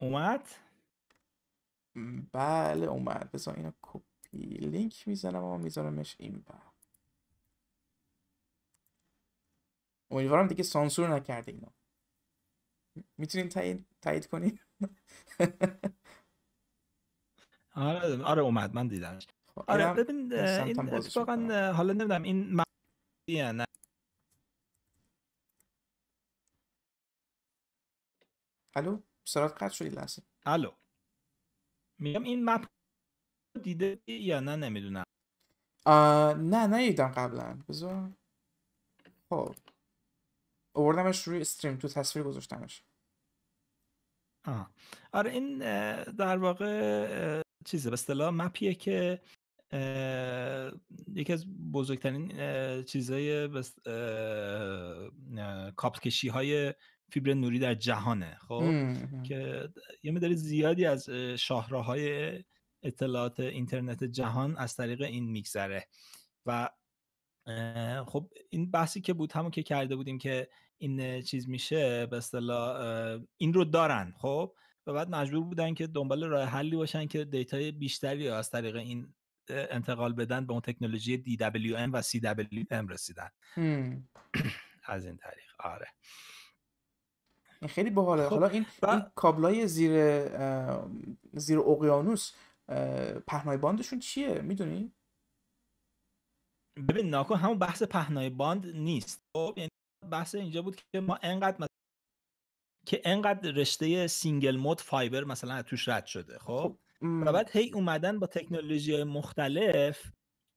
اومد بله اومد بذار اینو کپی لینک میزنم و میزارمش این با امیدوارم دیگه سانسور نکرده اینو میتونین تایید, تایید کنین آره آره اومد من دیدمش خب، آره ببین این اتفاقا حالا نمیدونم این نه الو سرات قطع شدید لحظه الو میگم این مپ دیده یا نه نمیدونم نه نه ندیدم قبلا بذار خب اووردمش روی استریم تو تصویر گذاشتمش آه. آره این در واقع چیزه به اصطلاح مپیه که یکی از بزرگترین چیزهای کاپکشی های فیبر نوری در جهانه خب که یه مداری زیادی از شاهراهای اطلاعات اینترنت جهان از طریق این میگذره و خب این بحثی که بود همون که کرده بودیم که این چیز میشه به اصطلاح این رو دارن خب و بعد مجبور بودن که دنبال راه حلی باشن که دیتای بیشتری از طریق این انتقال بدن به اون تکنولوژی DWM و CWM رسیدن از این طریق آره خیلی باحاله خب. حالا این, این کابلای زیر زیر اقیانوس پهنای باندشون چیه میدونی ببین ناکو همون بحث پهنای باند نیست خب یعنی بحث اینجا بود که ما انقدر که انقدر رشته سینگل مود فایبر مثلا توش رد شده خب, خب، و بعد هی اومدن با تکنولوژی مختلف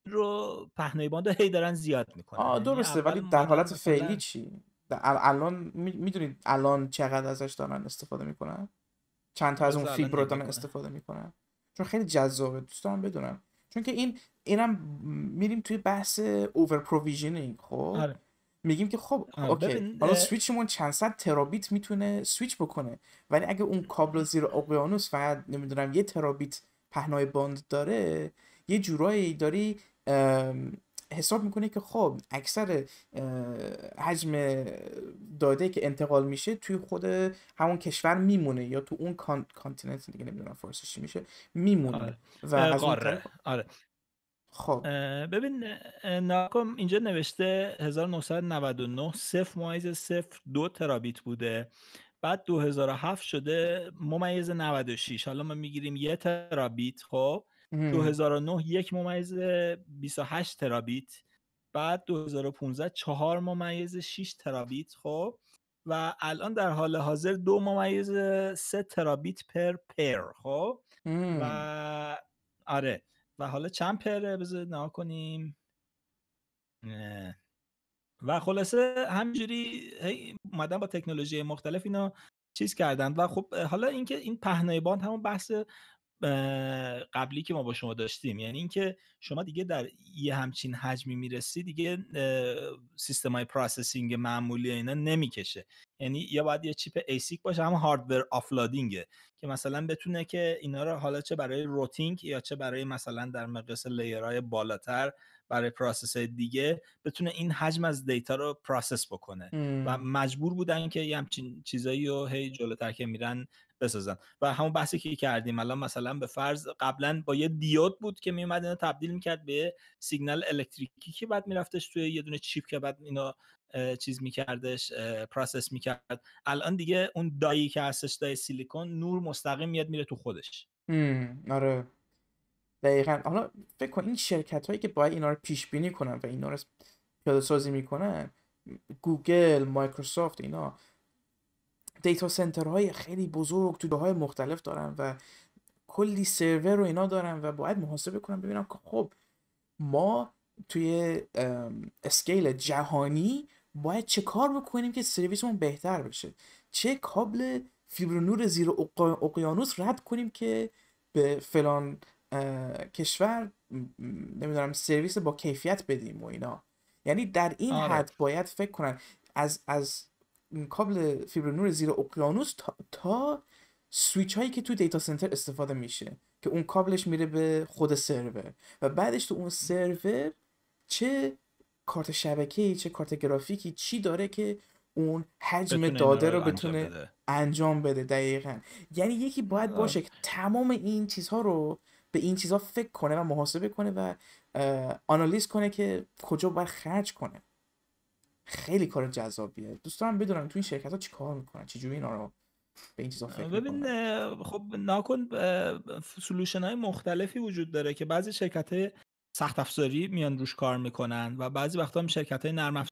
رو پهنای باند هی دارن زیاد میکنن آه یعنی درسته ولی در حالت فعلی چی الان میدونید الان چقدر ازش دارن استفاده میکنن چند تا از اون فیبر رو دارن استفاده میکنن چون خیلی جذابه دوست دارم بدونم چون که این اینم میریم توی بحث اوور پروویژنینگ خب آره. میگیم که خب اوکی حالا سویچمون چند صد ترابیت میتونه سویچ بکنه ولی اگه اون کابل زیر اقیانوس فقط نمیدونم یه ترابیت پهنای باند داره یه جورایی داری حساب میکنه که خب اکثر حجم داده که انتقال میشه توی خود همون کشور میمونه یا تو اون کانتیننت دیگه نمیدونم فارسیش میشه میمونه آره. و آره. خب ببین ناکام اینجا نوشته 1999 صفر ممیز صفر دو ترابیت بوده بعد 2007 شده ممیز 96 حالا ما میگیریم یه ترابیت خب 2009 یک ممیز 28 ترابیت بعد 2015 چهار ممیز 6 ترابیت خب و الان در حال حاضر دو ممیز 3 ترابیت پر پر خب و آره حالا چند پره بذار نها کنیم و خلاصه همجوری اومدن با تکنولوژی مختلف اینا چیز کردن و خب حالا اینکه این, این پهنای باند همون بحث قبلی که ما با شما داشتیم یعنی اینکه شما دیگه در یه همچین حجمی میرسی دیگه سیستم های پراسسینگ معمولی اینا نمیکشه یعنی یا باید یه چیپ ASIC باشه هم هاردور آفلادینگه که مثلا بتونه که اینا رو حالا چه برای روتینگ یا چه برای مثلا در مقیاس لیرهای بالاتر برای پروسس دیگه بتونه این حجم از دیتا رو پروسس بکنه و مجبور بودن که یه همچین چیزایی رو هی جلوتر که میرن بسازن و همون بحثی که کردیم الان مثلا به فرض قبلا با یه دیود بود که میومد اینا تبدیل میکرد به سیگنال الکتریکی که بعد میرفتش توی یه دونه چیپ که بعد اینا چیز میکردش پروسس میکرد الان دیگه اون دایی که هستش دای سیلیکون نور مستقیم میاد میره تو خودش آره دقیقا حالا فکر کن این شرکت هایی که باید اینا رو پیش بینی کنن و اینا رو پیاده سازی میکنن گوگل مایکروسافت اینا دیتا های خیلی بزرگ تو جاهای مختلف دارن و کلی سرور و اینا دارن و باید محاسبه کنم ببینم که خب ما توی اسکیل جهانی باید چه کار بکنیم که سرویسمون بهتر بشه چه کابل فیبر نور زیر اقیانوس رد کنیم که به فلان کشور نمیدونم سرویس با کیفیت بدیم و اینا یعنی در این آره. حد باید فکر کنن از از کابل فیبر نور زیر اقیانوس تا, تا سویچ هایی که تو دیتا سنتر استفاده میشه که اون کابلش میره به خود سرور و بعدش تو اون سرور چه کارت ای چه کارت گرافیکی چی داره که اون حجم داده رو بتونه انجام بده. انجام دقیقا یعنی یکی باید باشه که تمام این چیزها رو به این چیزها فکر کنه و محاسبه کنه و آنالیز کنه که کجا باید خرج کنه خیلی کار جذابیه دوستان دارم بدونم تو این شرکت ها چی کار میکنن جوری اینا رو به این چیزا فکر ببین خب ناکن سلوشن های مختلفی وجود داره که بعضی شرکت های سخت افزاری میان روش کار میکنن و بعضی وقتا هم شرکت های نرم افزاری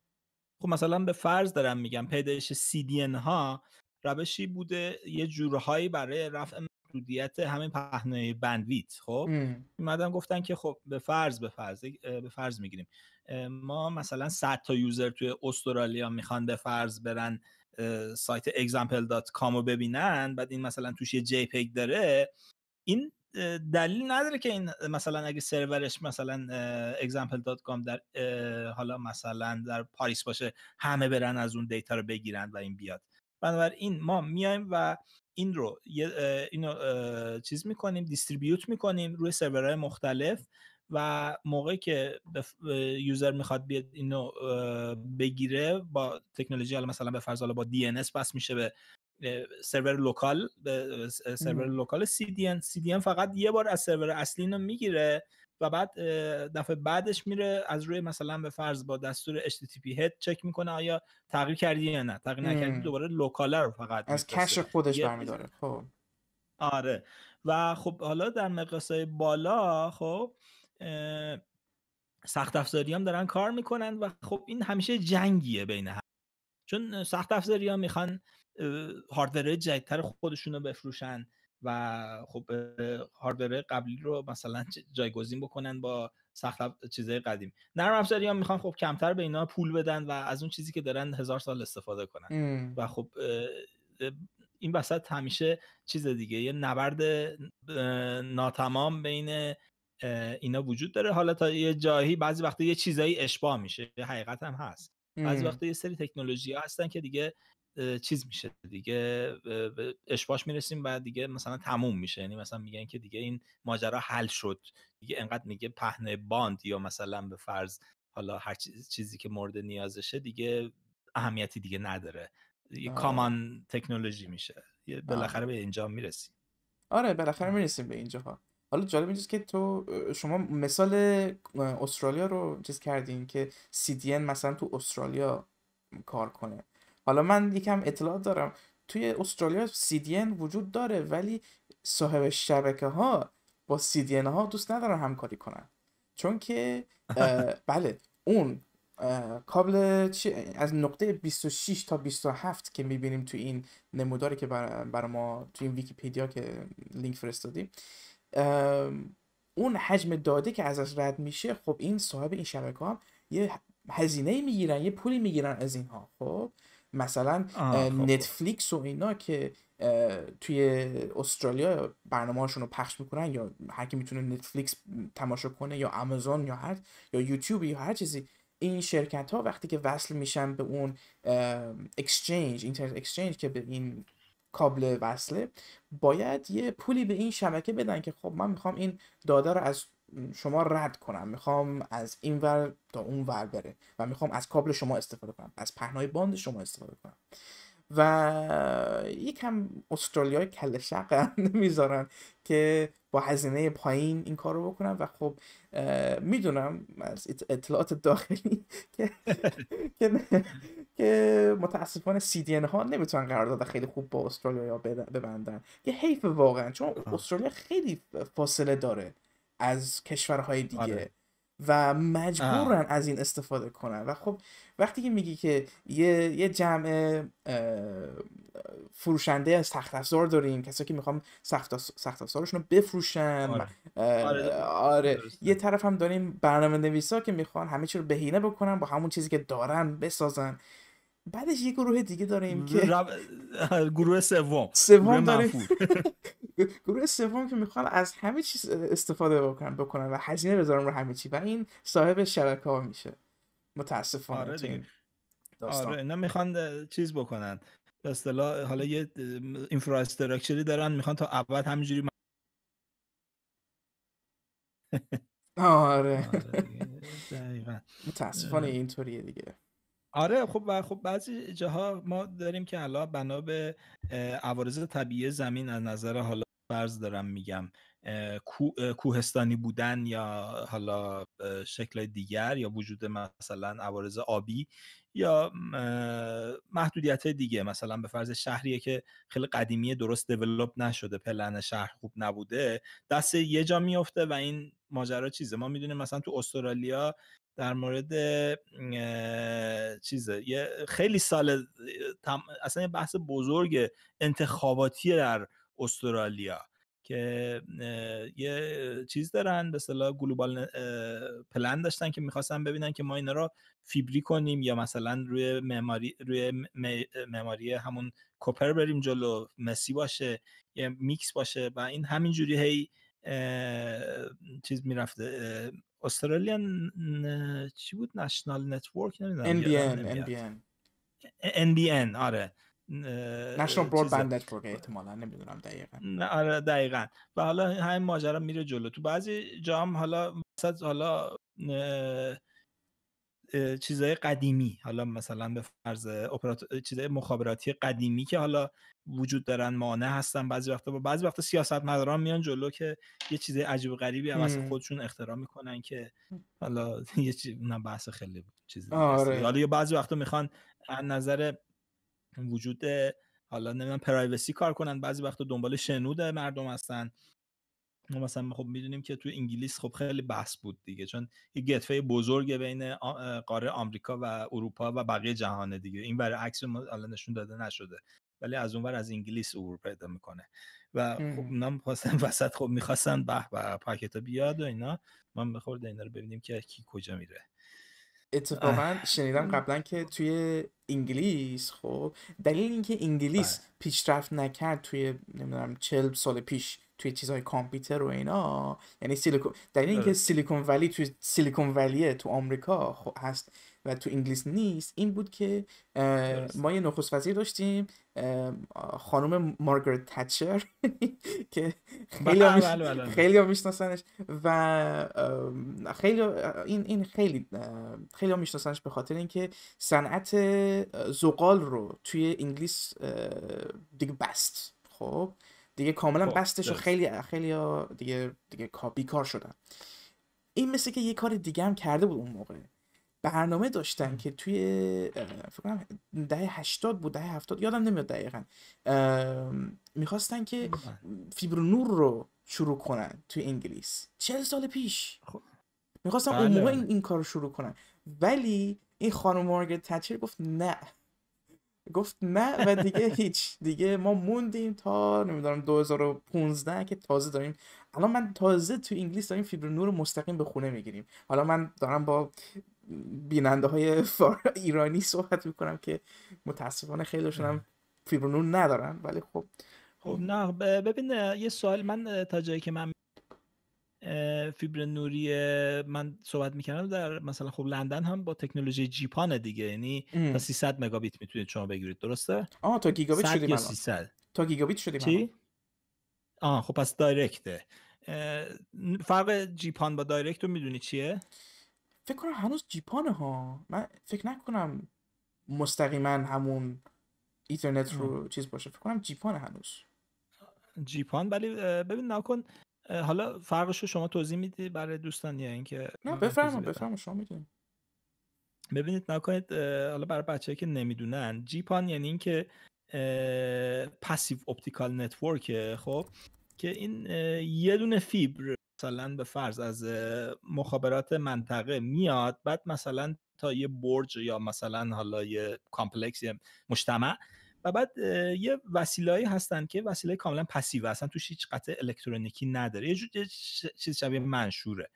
خب مثلا به فرض دارم میگم پیدایش CDN ها روشی بوده یه جورهایی برای رفع محدودیت همین پهنای بندویت خب اومدن گفتن که خب به فرض به فرض به فرض میگیریم ما مثلا 100 تا یوزر توی استرالیا میخوان به فرض برن سایت example.com رو ببینن بعد این مثلا توش یه جی داره این دلیل نداره که این مثلا اگه سرورش مثلا example.com در حالا مثلا در پاریس باشه همه برن از اون دیتا رو بگیرن و این بیاد بنابراین ما میایم و این رو اینو چیز میکنیم دیستریبیوت میکنیم روی سرورهای مختلف و موقعی که یوزر میخواد بیاد اینو بگیره با تکنولوژی مثلا به فرض با DNS بس میشه به سرور لوکال به سرور لوکال CDN CDN فقط یه بار از سرور اصلی اینو میگیره و بعد دفعه بعدش میره از روی مثلا به فرض با دستور HTTP head چک میکنه آیا تغییر کردی یا نه تغییر نکردی دوباره لوکال رو فقط از کش خودش برمیداره خب آره و خب حالا در های بالا خب سخت افزاری هم دارن کار میکنن و خب این همیشه جنگیه بین هم چون سخت افزاری ها میخوان هاردور جدیدتر خودشون رو بفروشن و خب هاردور قبلی رو مثلا جایگزین بکنن با سخت چیزهای قدیم نرم افزاری ها میخوان خب کمتر به اینا پول بدن و از اون چیزی که دارن هزار سال استفاده کنن و خب این وسط همیشه چیز دیگه یه نبرد ناتمام بین اینا وجود داره حالا تا یه جایی بعضی وقتا یه چیزایی اشباه میشه حقیقت هم هست بعضی وقتا یه سری تکنولوژی ها هستن که دیگه چیز میشه دیگه اشباش میرسیم و دیگه مثلا تموم میشه یعنی مثلا میگن که دیگه این ماجرا حل شد دیگه انقدر میگه پهنه باند یا مثلا به فرض حالا هر چیزی که مورد نیازشه دیگه اهمیتی دیگه نداره یه کامان تکنولوژی میشه بالاخره به اینجا میرسیم آره بالاخره میرسیم به ها حالا جالب اینجاست که تو شما مثال استرالیا رو چیز کردین که CDN مثلا تو استرالیا کار کنه حالا من یکم اطلاعات دارم توی استرالیا CDN وجود داره ولی صاحب شبکه ها با CDN ها دوست ندارن همکاری کنن چون که بله اون کابل از نقطه 26 تا 27 که میبینیم تو این نموداری که برای ما تو این ویکیپیدیا که لینک فرستادیم اون حجم داده که ازش رد میشه خب این صاحب این شبکه ها یه هزینه میگیرن یه پولی میگیرن از اینها خب مثلا نتفلیکس خب، خب. و اینا که توی استرالیا برنامه رو پخش میکنن یا هر کی میتونه نتفلیکس تماشا کنه یا آمازون یا هر یا یوتیوب یا هر چیزی این شرکت ها وقتی که وصل میشن به اون اکسچنج اینترنت اکسچنج که به این کابل وصله باید یه پولی به این شبکه بدن که خب من میخوام این داده رو از شما رد کنم میخوام از این ور تا اون ور بره و میخوام از کابل شما استفاده کنم از پهنای باند شما استفاده کنم و یکم استرالیا کل شق میذارن که با هزینه پایین این کار رو بکنن و خب میدونم از اطلاعات داخلی که که متاسفانه CDN ها نمیتونن قرارداد خیلی خوب با استرالیا ببندن یه حیف واقعا چون استرالیا خیلی فاصله داره از کشورهای دیگه آره. و مجبورن از این استفاده کنن و خب وقتی که میگی که یه, یه جمع فروشنده از سخت افزار داریم کسایی که میخوام سخت, افزارشون رو بفروشن آره. آره،, آره. یه طرف هم داریم برنامه نویسا که میخوان همه چی رو بهینه بکنن با همون چیزی که دارن بسازن بعدش یه گروه دیگه داریم که گروه سوم سوم داریم گروه سوم که میخوان از همه چیز استفاده بکنن بکنن و هزینه بذارن رو همه چی و این صاحب شبکه ها میشه متاسفانه آره آره اینا میخوان چیز بکنن به حالا یه اینفراستراکچری دارن میخوان تا اول همینجوری آره, آره متاسفانه متاسفانه اینطوریه دیگه آره خب و خب بعضی جاها ما داریم که الان بنا به عوارض طبیعی زمین از نظر حالا فرض دارم میگم کوهستانی بودن یا حالا شکل دیگر یا وجود مثلا عوارض آبی یا محدودیت دیگه مثلا به فرض شهریه که خیلی قدیمی درست دیولپ نشده پلن شهر خوب نبوده دست یه جا میفته و این ماجرا چیزه ما میدونیم مثلا تو استرالیا در مورد چیزه یه خیلی سال اصلا یه بحث بزرگ انتخاباتی در استرالیا که یه چیز دارن به اصطلاح گلوبال پلن داشتن که میخواستن ببینن که ما اینا رو فیبری کنیم یا مثلا روی معماری روی معماری همون کوپر بریم جلو مسی باشه یا میکس باشه و این همینجوری هی چیز میرفته استرالیان چی بود نشنال نتورک نمیدونم NBN NBN NBN آره نشنال برادبند نتورک احتمالا نمیدونم دقیقا نه آره دقیقا و حالا همین ماجرا میره جلو تو بعضی جام حالا مثلا حالا چیزهای قدیمی حالا مثلا به فرض اپرات... چیزهای مخابراتی قدیمی که حالا وجود دارن مانع هستن بعضی وقتا با بعضی وقتا مداران میان جلو که یه چیز عجیب غریبی هم خودشون اختراع میکنن که حالا یه چیز بحث خیلی چیزی آره. حالا یه بعضی وقتا میخوان از نظر وجود حالا نمیدونم پرایوسی کار کنن بعضی وقت دنبال شنود مردم هستن ما مثلا خب میدونیم که تو انگلیس خب خیلی بحث بود دیگه چون یه گتوه بزرگ بین قاره آمریکا و اروپا و بقیه جهانه دیگه این برای عکس حالا نشون داده نشده ولی از اونور از انگلیس عبور پیدا میکنه و خب وسط خب میخواستن به به پاکتا بیاد و اینا ما میخورد اینا رو ببینیم که کی کجا میره اتفاقا شنیدم قبلا که توی انگلیس خب دلیل اینکه انگلیس بله. پیشرفت نکرد توی نمیدونم چل سال پیش توی چیزهای کامپیوتر و اینا یعنی سیلیکون دلیل اینکه سیلیکون ولی توی سیلیکون ولیه تو آمریکا خب هست و تو انگلیس نیست این بود که ما یه نخست وزیر داشتیم خانم مارگرت تچر که خیلی بله، بله، بله، خیلی میشناسنش و خیلی این این خیلی خیلی میشناسنش به خاطر اینکه صنعت زغال رو توی انگلیس دیگه بست خب دیگه کاملا خب، بستش و خیلی خیلی دیگه دیگه بیکار شدن این مثل که یه کار دیگه هم کرده بود اون موقع برنامه داشتن که توی فکر کنم دهه 80 بود دهه 70 یادم نمیاد دقیقا میخواستن که فیبرونور رو شروع کنن توی انگلیس 40 سال پیش خب. میخواستن اون بله. این, این کار رو شروع کنن ولی این خانم مارگرت تچر گفت نه گفت نه و دیگه هیچ دیگه ما موندیم تا نمیدونم 2015 که تازه داریم الان من تازه تو انگلیس داریم فیبر نور مستقیم به خونه میگیریم حالا من دارم با بیننده های ایرانی صحبت میکنم که متاسفانه خیلیشون هم فیبرونون ندارن ولی خب خب, خب، نه خب، ببین یه سوال من تا جایی که من فیبر نوری من صحبت میکنم در مثلا خب لندن هم با تکنولوژی جیپان دیگه یعنی تا 300 مگابیت میتونید شما بگیرید درسته آه تا گیگابیت شدی تا گیگابیت شدی آه خب پس دایرکته فرق جیپان با دایرکت رو میدونی چیه فکر کنم هنوز جیپانه ها من فکر نکنم مستقیما همون اینترنت رو چیز باشه فکر کنم جیپانه هنوز جیپان ولی ببین نکن حالا فرقش رو شما توضیح میدی برای دوستان یا اینکه نه بفرما بفرما شما ببینید نکنید حالا برای بچه‌ای که نمیدونن جیپان یعنی اینکه پسیو اپتیکال نتورکه خب که این یه دونه فیبر مثلا به فرض از مخابرات منطقه میاد بعد مثلا تا یه برج یا مثلا حالا یه کامپلکس یه مجتمع و بعد یه وسیلهایی هستن که وسیله کاملا پسیو هستن توش هیچ قطع الکترونیکی نداره یه جور چیز شبیه منشوره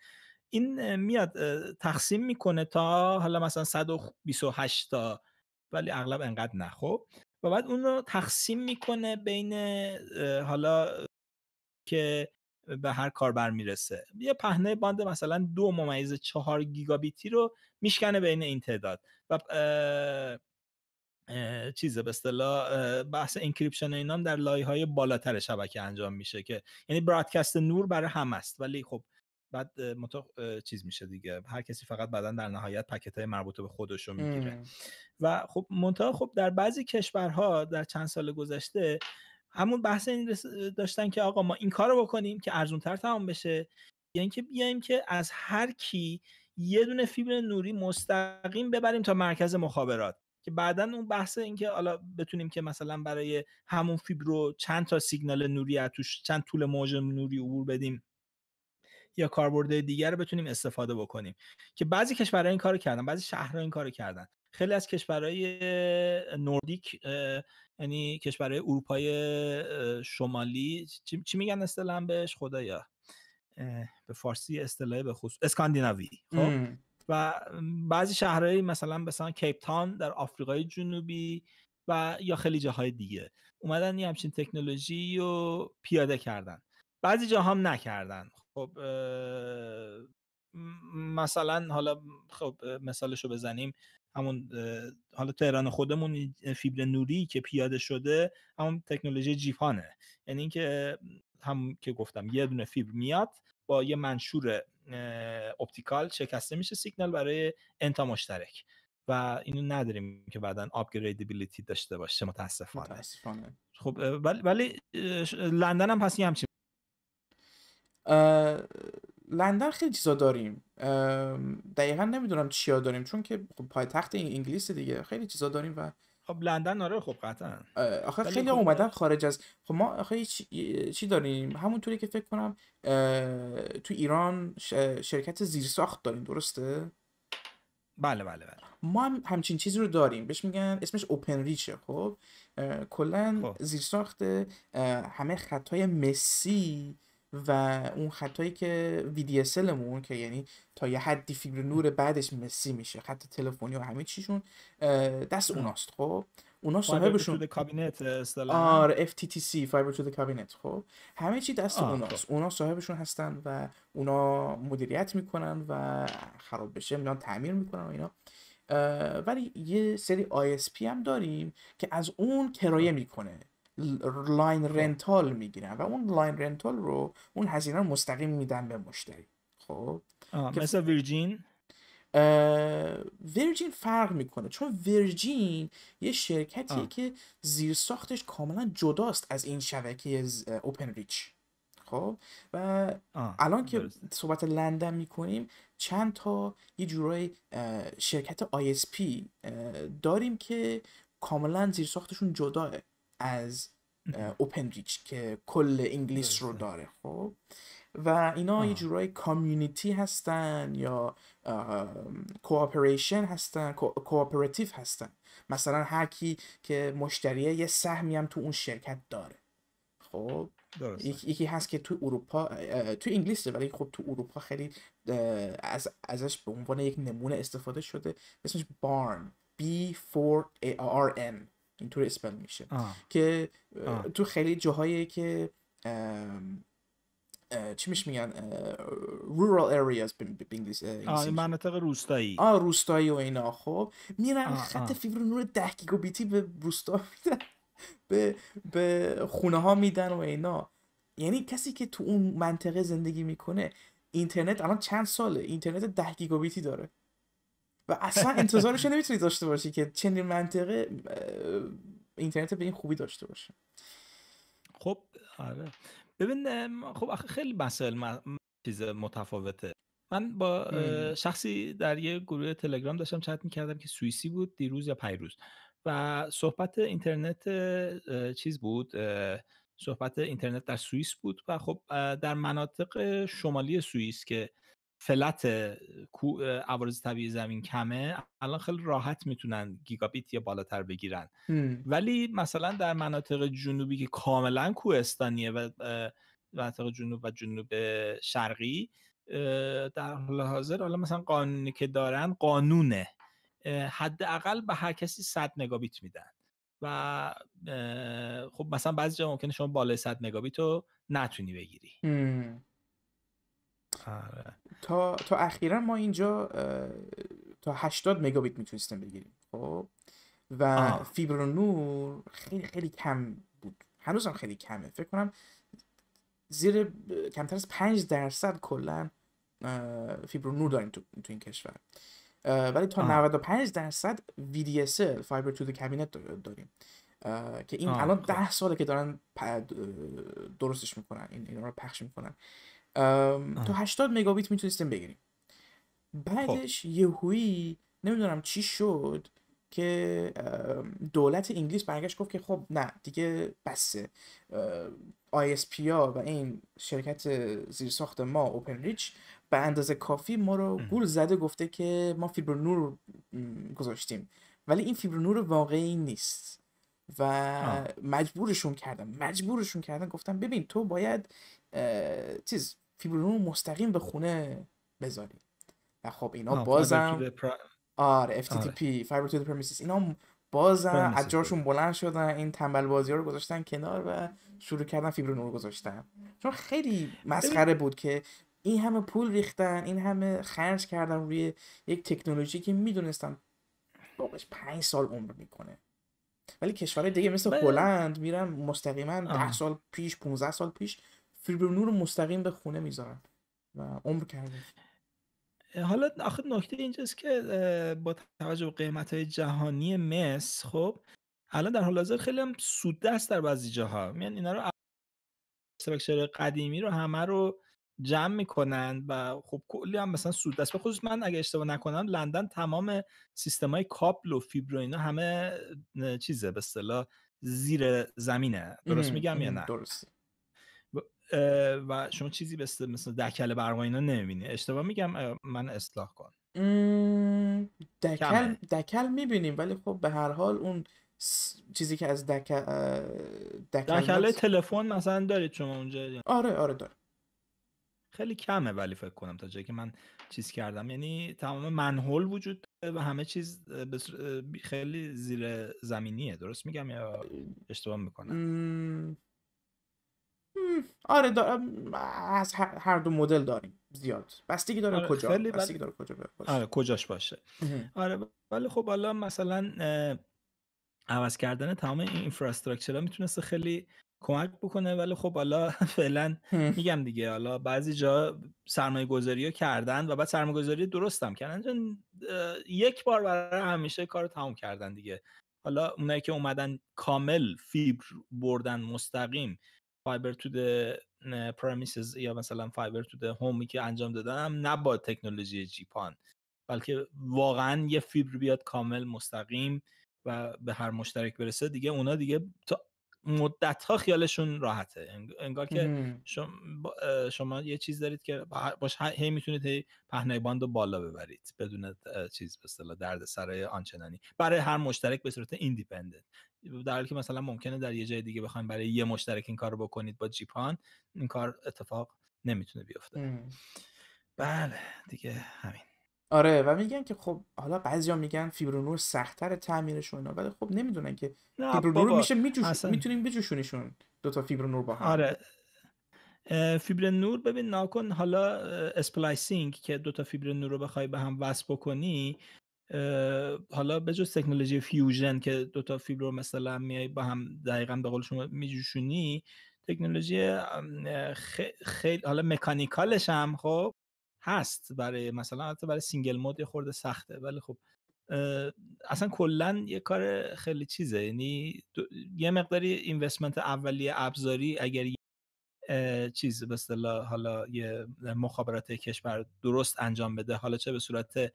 این میاد تقسیم میکنه تا حالا مثلا 128 تا ولی اغلب انقدر نه خب و بعد اون رو تقسیم میکنه بین حالا که به هر کاربر میرسه یه پهنه باند مثلا دو ممیز چهار گیگابیتی رو میشکنه بین این تعداد و چیزه به اصطلاح بحث انکریپشن اینا هم در لایه های بالاتر شبکه انجام میشه که یعنی برادکست نور برای هم است ولی خب بعد متق... چیز میشه دیگه هر کسی فقط بعدا در نهایت پکت های مربوط به خودش رو میگیره و خب منتها خب در بعضی کشورها در چند سال گذشته همون بحث این داشتن که آقا ما این کار رو بکنیم که ارزونتر تمام بشه یا یعنی اینکه بیایم که از هر کی یه دونه فیبر نوری مستقیم ببریم تا مرکز مخابرات که بعدا اون بحث اینکه حالا بتونیم که مثلا برای همون فیبر رو چند تا سیگنال نوری از توش چند طول موج نوری عبور بدیم یا کاربردهای دیگر رو بتونیم استفاده بکنیم که بعضی کشورها این کارو کردن بعضی شهرها این کارو کردن خیلی از کشورهای نوردیک یعنی کشورهای اروپای شمالی چی, میگن استلم بهش خدایا به فارسی اصطلاح به خصوص اسکاندیناوی خب و بعضی شهرهای مثلا مثلا کیپ تاون در آفریقای جنوبی و یا خیلی جاهای دیگه اومدن یه همچین تکنولوژی رو پیاده کردن بعضی جاها هم نکردن خب مثلا حالا خب مثالش رو بزنیم همون حالا تهران خودمون فیبر نوری که پیاده شده همون تکنولوژی جیپانه یعنی اینکه هم که گفتم یه دونه فیبر میاد با یه منشور اپتیکال شکسته میشه سیگنال برای انتا مشترک و اینو نداریم که بعدا آپگریدبیلیتی داشته باشه متاسفانه, متاسفانه. خب ولی, لندن هم پس همچین لندن خیلی چیزا داریم دقیقا نمیدونم چیا داریم چون که خب پایتخت انگلیس دیگه خیلی چیزا داریم و خب لندن آره خب قطعا آخه خیلی خوب... اومدن خارج از خب ما آخه چی, چی داریم همونطوری که فکر کنم تو ایران شرکت زیرساخت داریم درسته بله بله بله ما هم همچین چیزی رو داریم بهش میگن اسمش اوپن ریچه خب کلا خب. زیرساخت همه خطای مسی و اون خطایی که ویدیسلمون که یعنی تا یه حدی فیبر نور بعدش مسی میشه خط تلفنی و همه چیشون دست اوناست خب اونا صاحبشون کابینت اصطلاحا تی سی فایبر تو کابینت خب همه چی دست اوناست خب. اونا صاحبشون هستن و اونا مدیریت میکنن و خراب بشه میان تعمیر میکنن و اینا ولی یه سری پی هم داریم که از اون کرایه میکنه لاین رنتال میگیرن و اون لاین رنتال رو اون هزینه رو مستقیم میدن به مشتری خب مثل ویرجین ویرجین فرق میکنه چون ویرجین یه شرکتیه آه. که ساختش کاملا جداست از این شبکه اوپن ریچ خب و الان که صحبت لندن میکنیم چند تا یه جورای شرکت پی داریم که کاملا زیر ساختشون جداه از اوپن ریچ که کل انگلیس رو داره خب و اینا یه جورای کامیونیتی هستن یا کوآپریشن هستن کوآپراتیو هستن مثلا هر کی که مشتریه یه سهمی هم تو اون شرکت داره خب یکی هست که تو اروپا تو انگلیس ولی خب تو اروپا خیلی از ازش به عنوان یک نمونه استفاده شده اسمش بارن B4 A اینطور اسپل میشه که تو خیلی جاهایی که چی میش میگن رورال areas به انگلیسی مناطق روستایی آ روستایی و اینا خب میرن خط فیبر نور 10 گیگابیتی به روستا به به خونه ها میدن و اینا یعنی کسی که تو اون منطقه زندگی میکنه اینترنت الان چند ساله اینترنت 10 گیگابیتی داره و اصلا انتظارش نمیتونی داشته باشی که چنین منطقه اینترنت به این خوبی داشته باشه خب آره ببین خب خیلی مسائل چیز متفاوته من با شخصی در یه گروه تلگرام داشتم چت میکردم که سوئیسی بود دیروز یا پیروز و صحبت اینترنت چیز بود صحبت اینترنت در سوئیس بود و خب در مناطق شمالی سوئیس که فلت عوارض طبیعی زمین کمه الان خیلی راحت میتونن گیگابیت یا بالاتر بگیرن ولی مثلا در مناطق جنوبی که کاملا کوهستانیه و مناطق جنوب و جنوب شرقی در حال حاضر حالا مثلا قانونی که دارن قانونه حداقل به هر کسی 100 مگابیت میدن و خب مثلا بعضی جا ممکنه شما بالای 100 مگابیت رو نتونی بگیری آره. تا تا اخیرا ما اینجا تا 80 مگابیت میتونستیم بگیریم خب و آه. فیبر و نور خیلی خیلی کم بود هنوزم خیلی کمه فکر کنم زیر کمتر از 5 درصد کلا فیبر نور داریم تو, این کشور ولی تا آه. 95 درصد VDSL فایبر تو کابینت داریم که این الان 10 خب. ساله که دارن درستش میکنن این اینا رو پخش میکنن تو 80 مگابیت میتونستیم بگیریم خب. بعدش یهویی نمیدونم چی شد که دولت انگلیس برگشت گفت که خب نه دیگه بسه پی ها و این شرکت زیر ساخت ما اوپن ریچ به اندازه کافی ما رو گول زده گفته که ما فیبر نور گذاشتیم ولی این فیبر نور واقعی نیست و مجبورشون کردم مجبورشون کردن گفتم ببین تو باید چیز فیبرون مستقیم به خونه بذاریم و خب اینا بازم آره FTTP فایبر تو پرمیسیس اینا بازم اجارشون بلند شدن این تنبل بازی ها رو گذاشتن کنار و شروع کردن فیبرون رو گذاشتن چون خیلی مسخره بود که این همه پول ریختن این همه خرج کردن روی یک تکنولوژی که میدونستن باقش پنج سال عمر میکنه ولی کشورهای دیگه مثل بله. هلند میرن مستقیما ده سال پیش 15 سال پیش نور مستقیم به خونه میذارن و عمر کرده حالا آخر نکته اینجاست که با توجه به قیمت های جهانی مس خب الان در حال حاضر خیلی هم سود دست در بعضی جاها میان یعنی اینا رو قدیمی رو همه رو جمع میکنن و خب کلی هم مثلا سود دست به خصوص من اگه اشتباه نکنم لندن تمام سیستم های کابل و فیبر و اینا همه چیزه به اصطلاح زیر زمینه درست میگم یا نه درست و شما چیزی به مثل دکل برما اینا نمیبینی اشتباه میگم من اصلاح کن دکل دکل میبینیم ولی خب به هر حال اون چیزی که از دکل دکل دکل تلفن مثلا دارید شما اونجا آره آره داره خیلی کمه ولی فکر کنم تا جایی که من چیز کردم یعنی تمام منحول وجود داره و همه چیز خیلی زیر زمینیه درست میگم یا اشتباه میکنم آره دا... از هر دو مدل داریم زیاد بستگی داره آره کجا خیلی داره کجا باشه. آره کجاش باشه آره ولی خب حالا مثلا عوض کردن تمام این ها میتونسته خیلی کمک بکنه ولی خب حالا فعلا میگم دیگه حالا بعضی جا سرمایه گذاری کردن و بعد سرمایه گذاری هم کردن چون یک بار برای همیشه کار تمام کردن دیگه حالا اونایی که اومدن کامل فیبر بردن مستقیم فایبر تو پرمیسز یا مثلا فایبر تو هومی که انجام دادم نه با تکنولوژی جیپان بلکه واقعا یه فیبر بیاد کامل مستقیم و به هر مشترک برسه دیگه اونا دیگه تا مدت ها خیالشون راحته انگار که شما, شما یه چیز دارید که باش هی میتونید هی پهنای باند رو بالا ببرید بدون چیز به اصطلاح درد سرای آنچنانی برای هر مشترک به صورت ایندیپندنت در حالی که مثلا ممکنه در یه جای دیگه بخوایم برای یه مشترک این کار رو بکنید با جیپان این کار اتفاق نمیتونه بیفته بله دیگه همین آره و میگن که خب حالا بعضیا میگن فیبرونور سختتر تعمیرش اینا ولی خب نمیدونن که فیبرونور میشه میجوش... میتونیم بجوشونشون دو تا فیبرونور با هم آره فیبر نور ببین ناکن حالا اسپلایسینگ که دوتا فیبر نور رو بخوای به هم وصل بکنی حالا به جز تکنولوژی فیوژن که دوتا فیبر رو مثلا میای با هم دقیقا به قول شما میجوشونی تکنولوژی خیلی حالا مکانیکالش هم خب هست برای مثلا حتی برای سینگل مود یه خورده سخته ولی خب اصلا کلا یه کار خیلی چیزه یعنی یه مقداری اینوستمنت اولیه ابزاری اگر چیز به حالا یه مخابرات کشور درست انجام بده حالا چه به صورت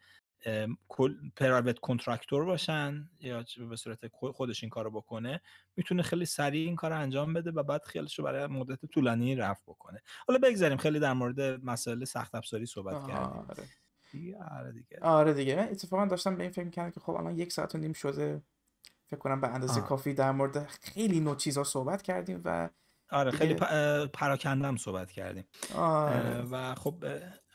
کل پرایوت کنترکتور باشن یا به صورت خودش این کارو بکنه میتونه خیلی سریع این کار انجام بده و بعد خیالش رو برای مدت طولانی رفت بکنه حالا بگذاریم خیلی در مورد مسئله سخت افزاری صحبت کردیم آره. دیگه آره دیگه آره دیگه من اتفاقا داشتم به این فکر کردم که خب الان یک ساعت و نیم شده فکر کنم به اندازه کافی در مورد خیلی نو چیزا صحبت کردیم و آره خیلی پراکندم صحبت کردیم آره. و خب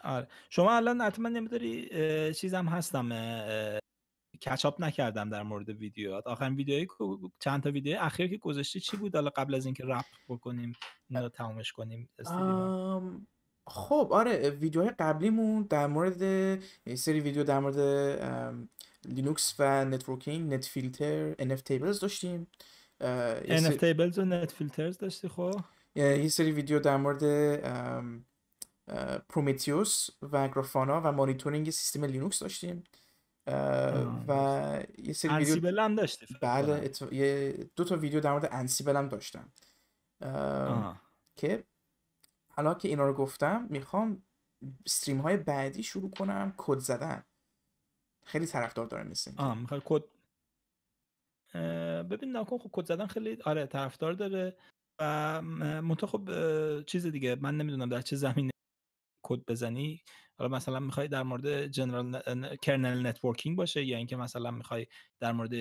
آره شما الان حتما نمیداری چیزم هستم کچاپ نکردم در مورد ویدیوات آخرین ویدیوی چند تا ویدیو اخیر که گذاشتی چی بود حالا قبل از اینکه رپ بکنیم اینا تمامش کنیم آم... خب آره ویدیوهای قبلیمون در مورد سری ویدیو در مورد لینوکس و نتورکینگ نت فیلتر NF تیبلز داشتیم NF تیبلز و نت فیلترز داشتی خب یه سری ویدیو در مورد پرومیتیوس و گرافانا و مانیتورینگ سیستم لینوکس داشتیم و یه سری انسیبل هم بله یه دو تا ویدیو در مورد انسیبل هم داشتم که حالا که اینا رو گفتم میخوام استریم های بعدی شروع کنم کد زدن خیلی طرفدار دارم مثل آه کد ببین ناکن خب کد زدن خیلی آره طرفدار داره و منتها خب چیز دیگه من نمیدونم در چه زمینه کد بزنی حالا مثلا میخوای در مورد جنرال کرنل نتورکینگ باشه یا اینکه مثلا میخوای در مورد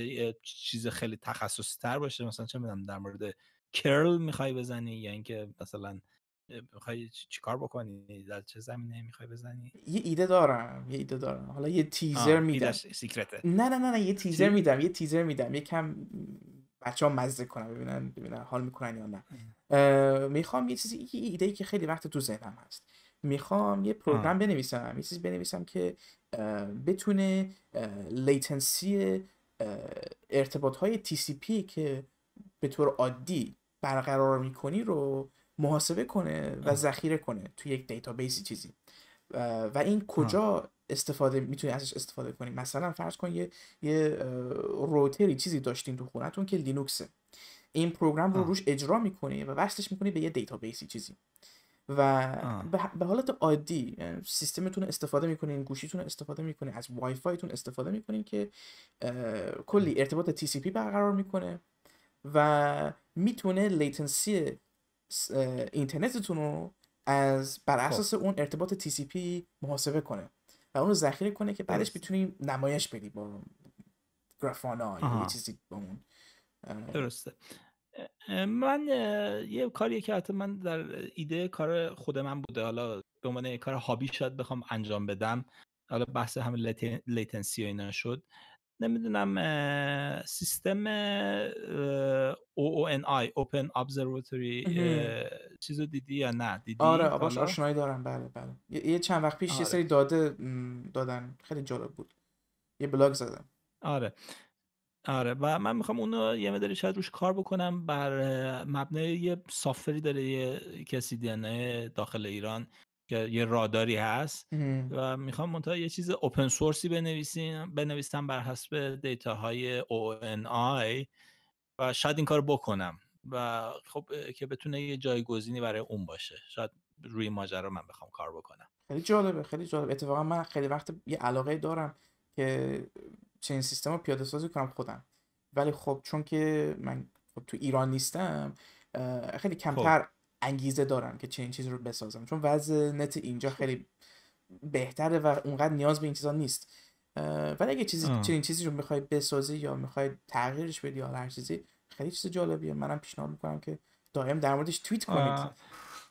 چیز خیلی تخصصی تر باشه مثلا چه میدونم در مورد کرل میخوای بزنی یا اینکه مثلا میخوای چیکار بکنی در چه زمینه میخوای بزنی یه ایده دارم یه ایده دارم حالا یه تیزر میدم سیکرته نه نه نه نه یه تیزر میدم یه تیزر میدم یه کم بچه ها مزه کنن ببینن ببینن حال میکنن یا نه میخوام یه چیزی یه ایده ای که خیلی وقت تو ذهنم هست میخوام یه پروگرام بنویسم یه چیزی بنویسم که بتونه لیتنسی ارتباط های TCP که به طور عادی برقرار میکنی رو محاسبه کنه و ذخیره کنه تو یک دیتابیسی چیزی و این کجا استفاده میتونی ازش استفاده کنی مثلا فرض کن یه, یه روتری چیزی داشتین تو خونتون که لینوکسه این پروگرام رو روش اجرا میکنی و وصلش میکنی به یه دیتابیسی چیزی و به حالت عادی یعنی سیستمتون استفاده میکنین گوشیتون استفاده میکنین از وای فایتون استفاده میکنین که کلی ارتباط تی سی پی برقرار میکنه و میتونه لیتنسی اینترنتتون رو از بر خب. اساس اون ارتباط تی سی پی محاسبه کنه و اون رو ذخیره کنه که بعدش بتونی نمایش بدی با گرافانا یا چیزی با اون درسته من یه کاری که حتی من در ایده کار خود من بوده حالا به عنوان یه کار هابی شاید بخوام انجام بدم حالا بحث هم لیتنسی و اینا شد نمیدونم سیستم OONI Open Observatory چیز رو دیدی یا نه دیدی آره آشنایی دارم بله بله یه چند وقت پیش یه آره. سری داده دادن خیلی جالب بود یه بلاگ زدم آره آره و من میخوام اونو یه مداری شاید روش کار بکنم بر مبنای یه سافری داره یه کسی دینه داخل ایران که یه راداری هست و میخوام منتها یه چیز اوپن سورسی بنویسیم بنویسم بر حسب دیتا های آی و شاید این کار بکنم و خب که بتونه یه جایگزینی برای اون باشه شاید روی ماجرا من بخوام کار بکنم خیلی جالبه خیلی جالب اتفاقا من خیلی وقت یه علاقه دارم که چنین سیستم رو پیاده سازی کنم خودم ولی خب چون که من خب تو ایران نیستم خیلی خب. کمتر خب. انگیزه دارم که چنین چیز رو بسازم چون وضع نت اینجا خب. خیلی بهتره و اونقدر نیاز به این چیزا نیست ولی اگه چیزی آه. چنین چیزی رو میخوای بسازی یا میخوای تغییرش بدی یا هر چیزی خیلی چیز جالبیه منم پیشنهاد میکنم که دائم در موردش توییت کنید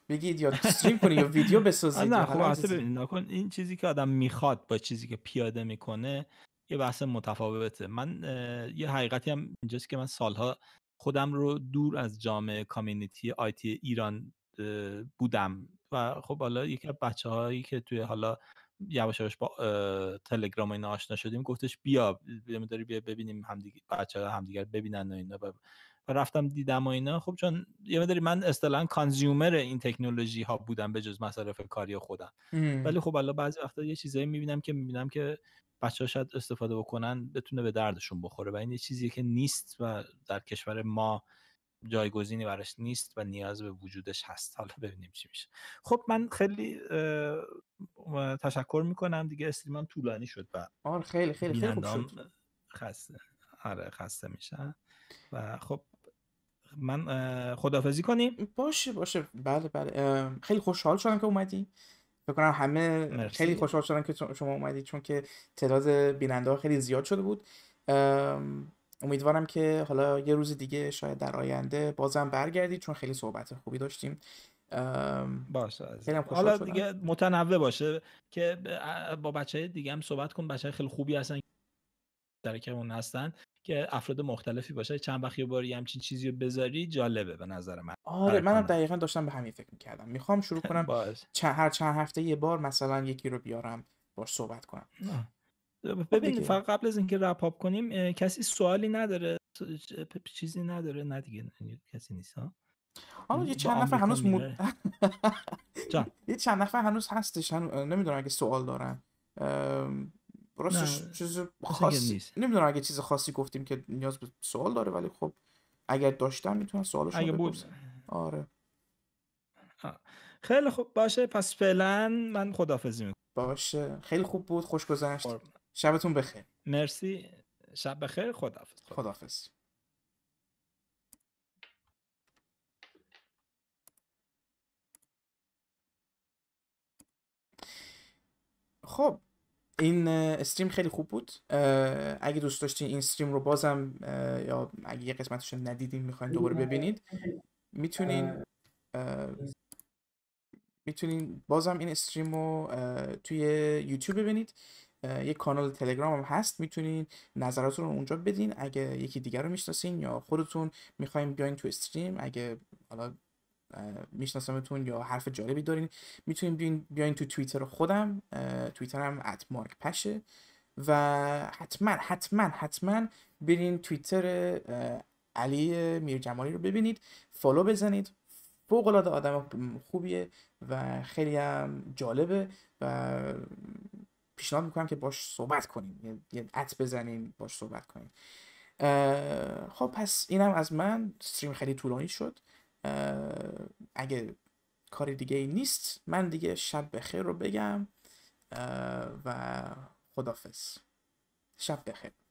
بگید یا استریم کنید یا ویدیو بسازید نه خب اصلا نکن این چیزی که آدم میخواد با چیزی که پیاده میکنه یه بحث متفاوته من یه حقیقتی هم اینجاست که من سالها خودم رو دور از جامعه کامیونیتی آیتی ایران بودم و خب حالا یکی از بچه هایی که توی حالا یواش یواش با تلگرام و اینا آشنا شدیم گفتش بیا داری بیا ببینیم همدیگه بچه همدیگر ببینن و اینا و رفتم دیدم و اینا خب چون یه مداری من اصطلاحا کانزیومر این تکنولوژی ها بودم به جز مصارف کاری خودم ولی خب الان بعضی وقتا یه چیزایی میبینم که میبینم که بچه شاید استفاده بکنن بتونه به دردشون بخوره و این یه چیزی که نیست و در کشور ما جایگزینی براش نیست و نیاز به وجودش هست حالا ببینیم چی میشه خب من خیلی تشکر میکنم دیگه استریمم طولانی شد و آره خیلی خیلی خیلی خوب شد خسته آره خسته میشن و خب من خدافزی کنیم باشه باشه بله بله خیلی خوشحال شدم که اومدی فکر همه خیلی خوشحال شدن که شما اومدید چون که تعداد بیننده ها خیلی زیاد شده بود امیدوارم که حالا یه روز دیگه شاید در آینده بازم برگردید چون خیلی صحبت خوبی داشتیم باشه حالا دیگه متنوع باشه که با بچه دیگه هم صحبت کن بچه خیلی خوبی هستن مشترک اون هستن که افراد مختلفی باشه چند وقت یه باری همچین چیزی رو بذاری جالبه به نظر من آره منم دقیقا داشتم به همین فکر میکردم میخوام شروع کنم چند هر چند هفته یه بار مثلا یکی رو بیارم باش صحبت کنم خب ببین فقط قبل از اینکه رپ کنیم کسی سوالی نداره چیزی نداره نه دیگه کسی نیست ها آه یه چند نفر هنوز مود... یه چند نفر هنوز هستش نمیدونم اگه سوال دارن راستش چیز خاصی نمیدونم اگه چیز خاصی گفتیم که نیاز به سوال داره ولی خب اگر داشتم میتونم سوالش اگه بود آره خیلی خوب باشه پس فعلا من خدافزی میکنم باشه خیلی خوب بود خوش گذشت شبتون بخیر مرسی شب بخیر خدافز خداحافظ خب این استریم خیلی خوب بود اگه دوست داشتین این استریم رو بازم یا اگه یه قسمتش رو ندیدین میخواین دوباره ببینید میتونین میتونین بازم این استریم رو توی یوتیوب ببینید یک کانال تلگرام هم هست میتونین نظراتتون رو اونجا بدین اگه یکی دیگر رو میشناسین یا خودتون میخوایم بیاین تو استریم اگه حالا میشناسمتون یا حرف جالبی دارین میتونین بیاین, تو توییتر خودم توییترم ات مارک پشه و حتما حتما حتما برین توییتر علی میرجمالی رو ببینید فالو بزنید فوق العاده آدم خوبیه و خیلی هم جالبه و پیشنهاد میکنم که باش صحبت کنین یه ات بزنین باش صحبت کنین خب پس اینم از من استریم خیلی طولانی شد اگه کار دیگه ای نیست من دیگه شب بخیر رو بگم و خدافز شب بخیر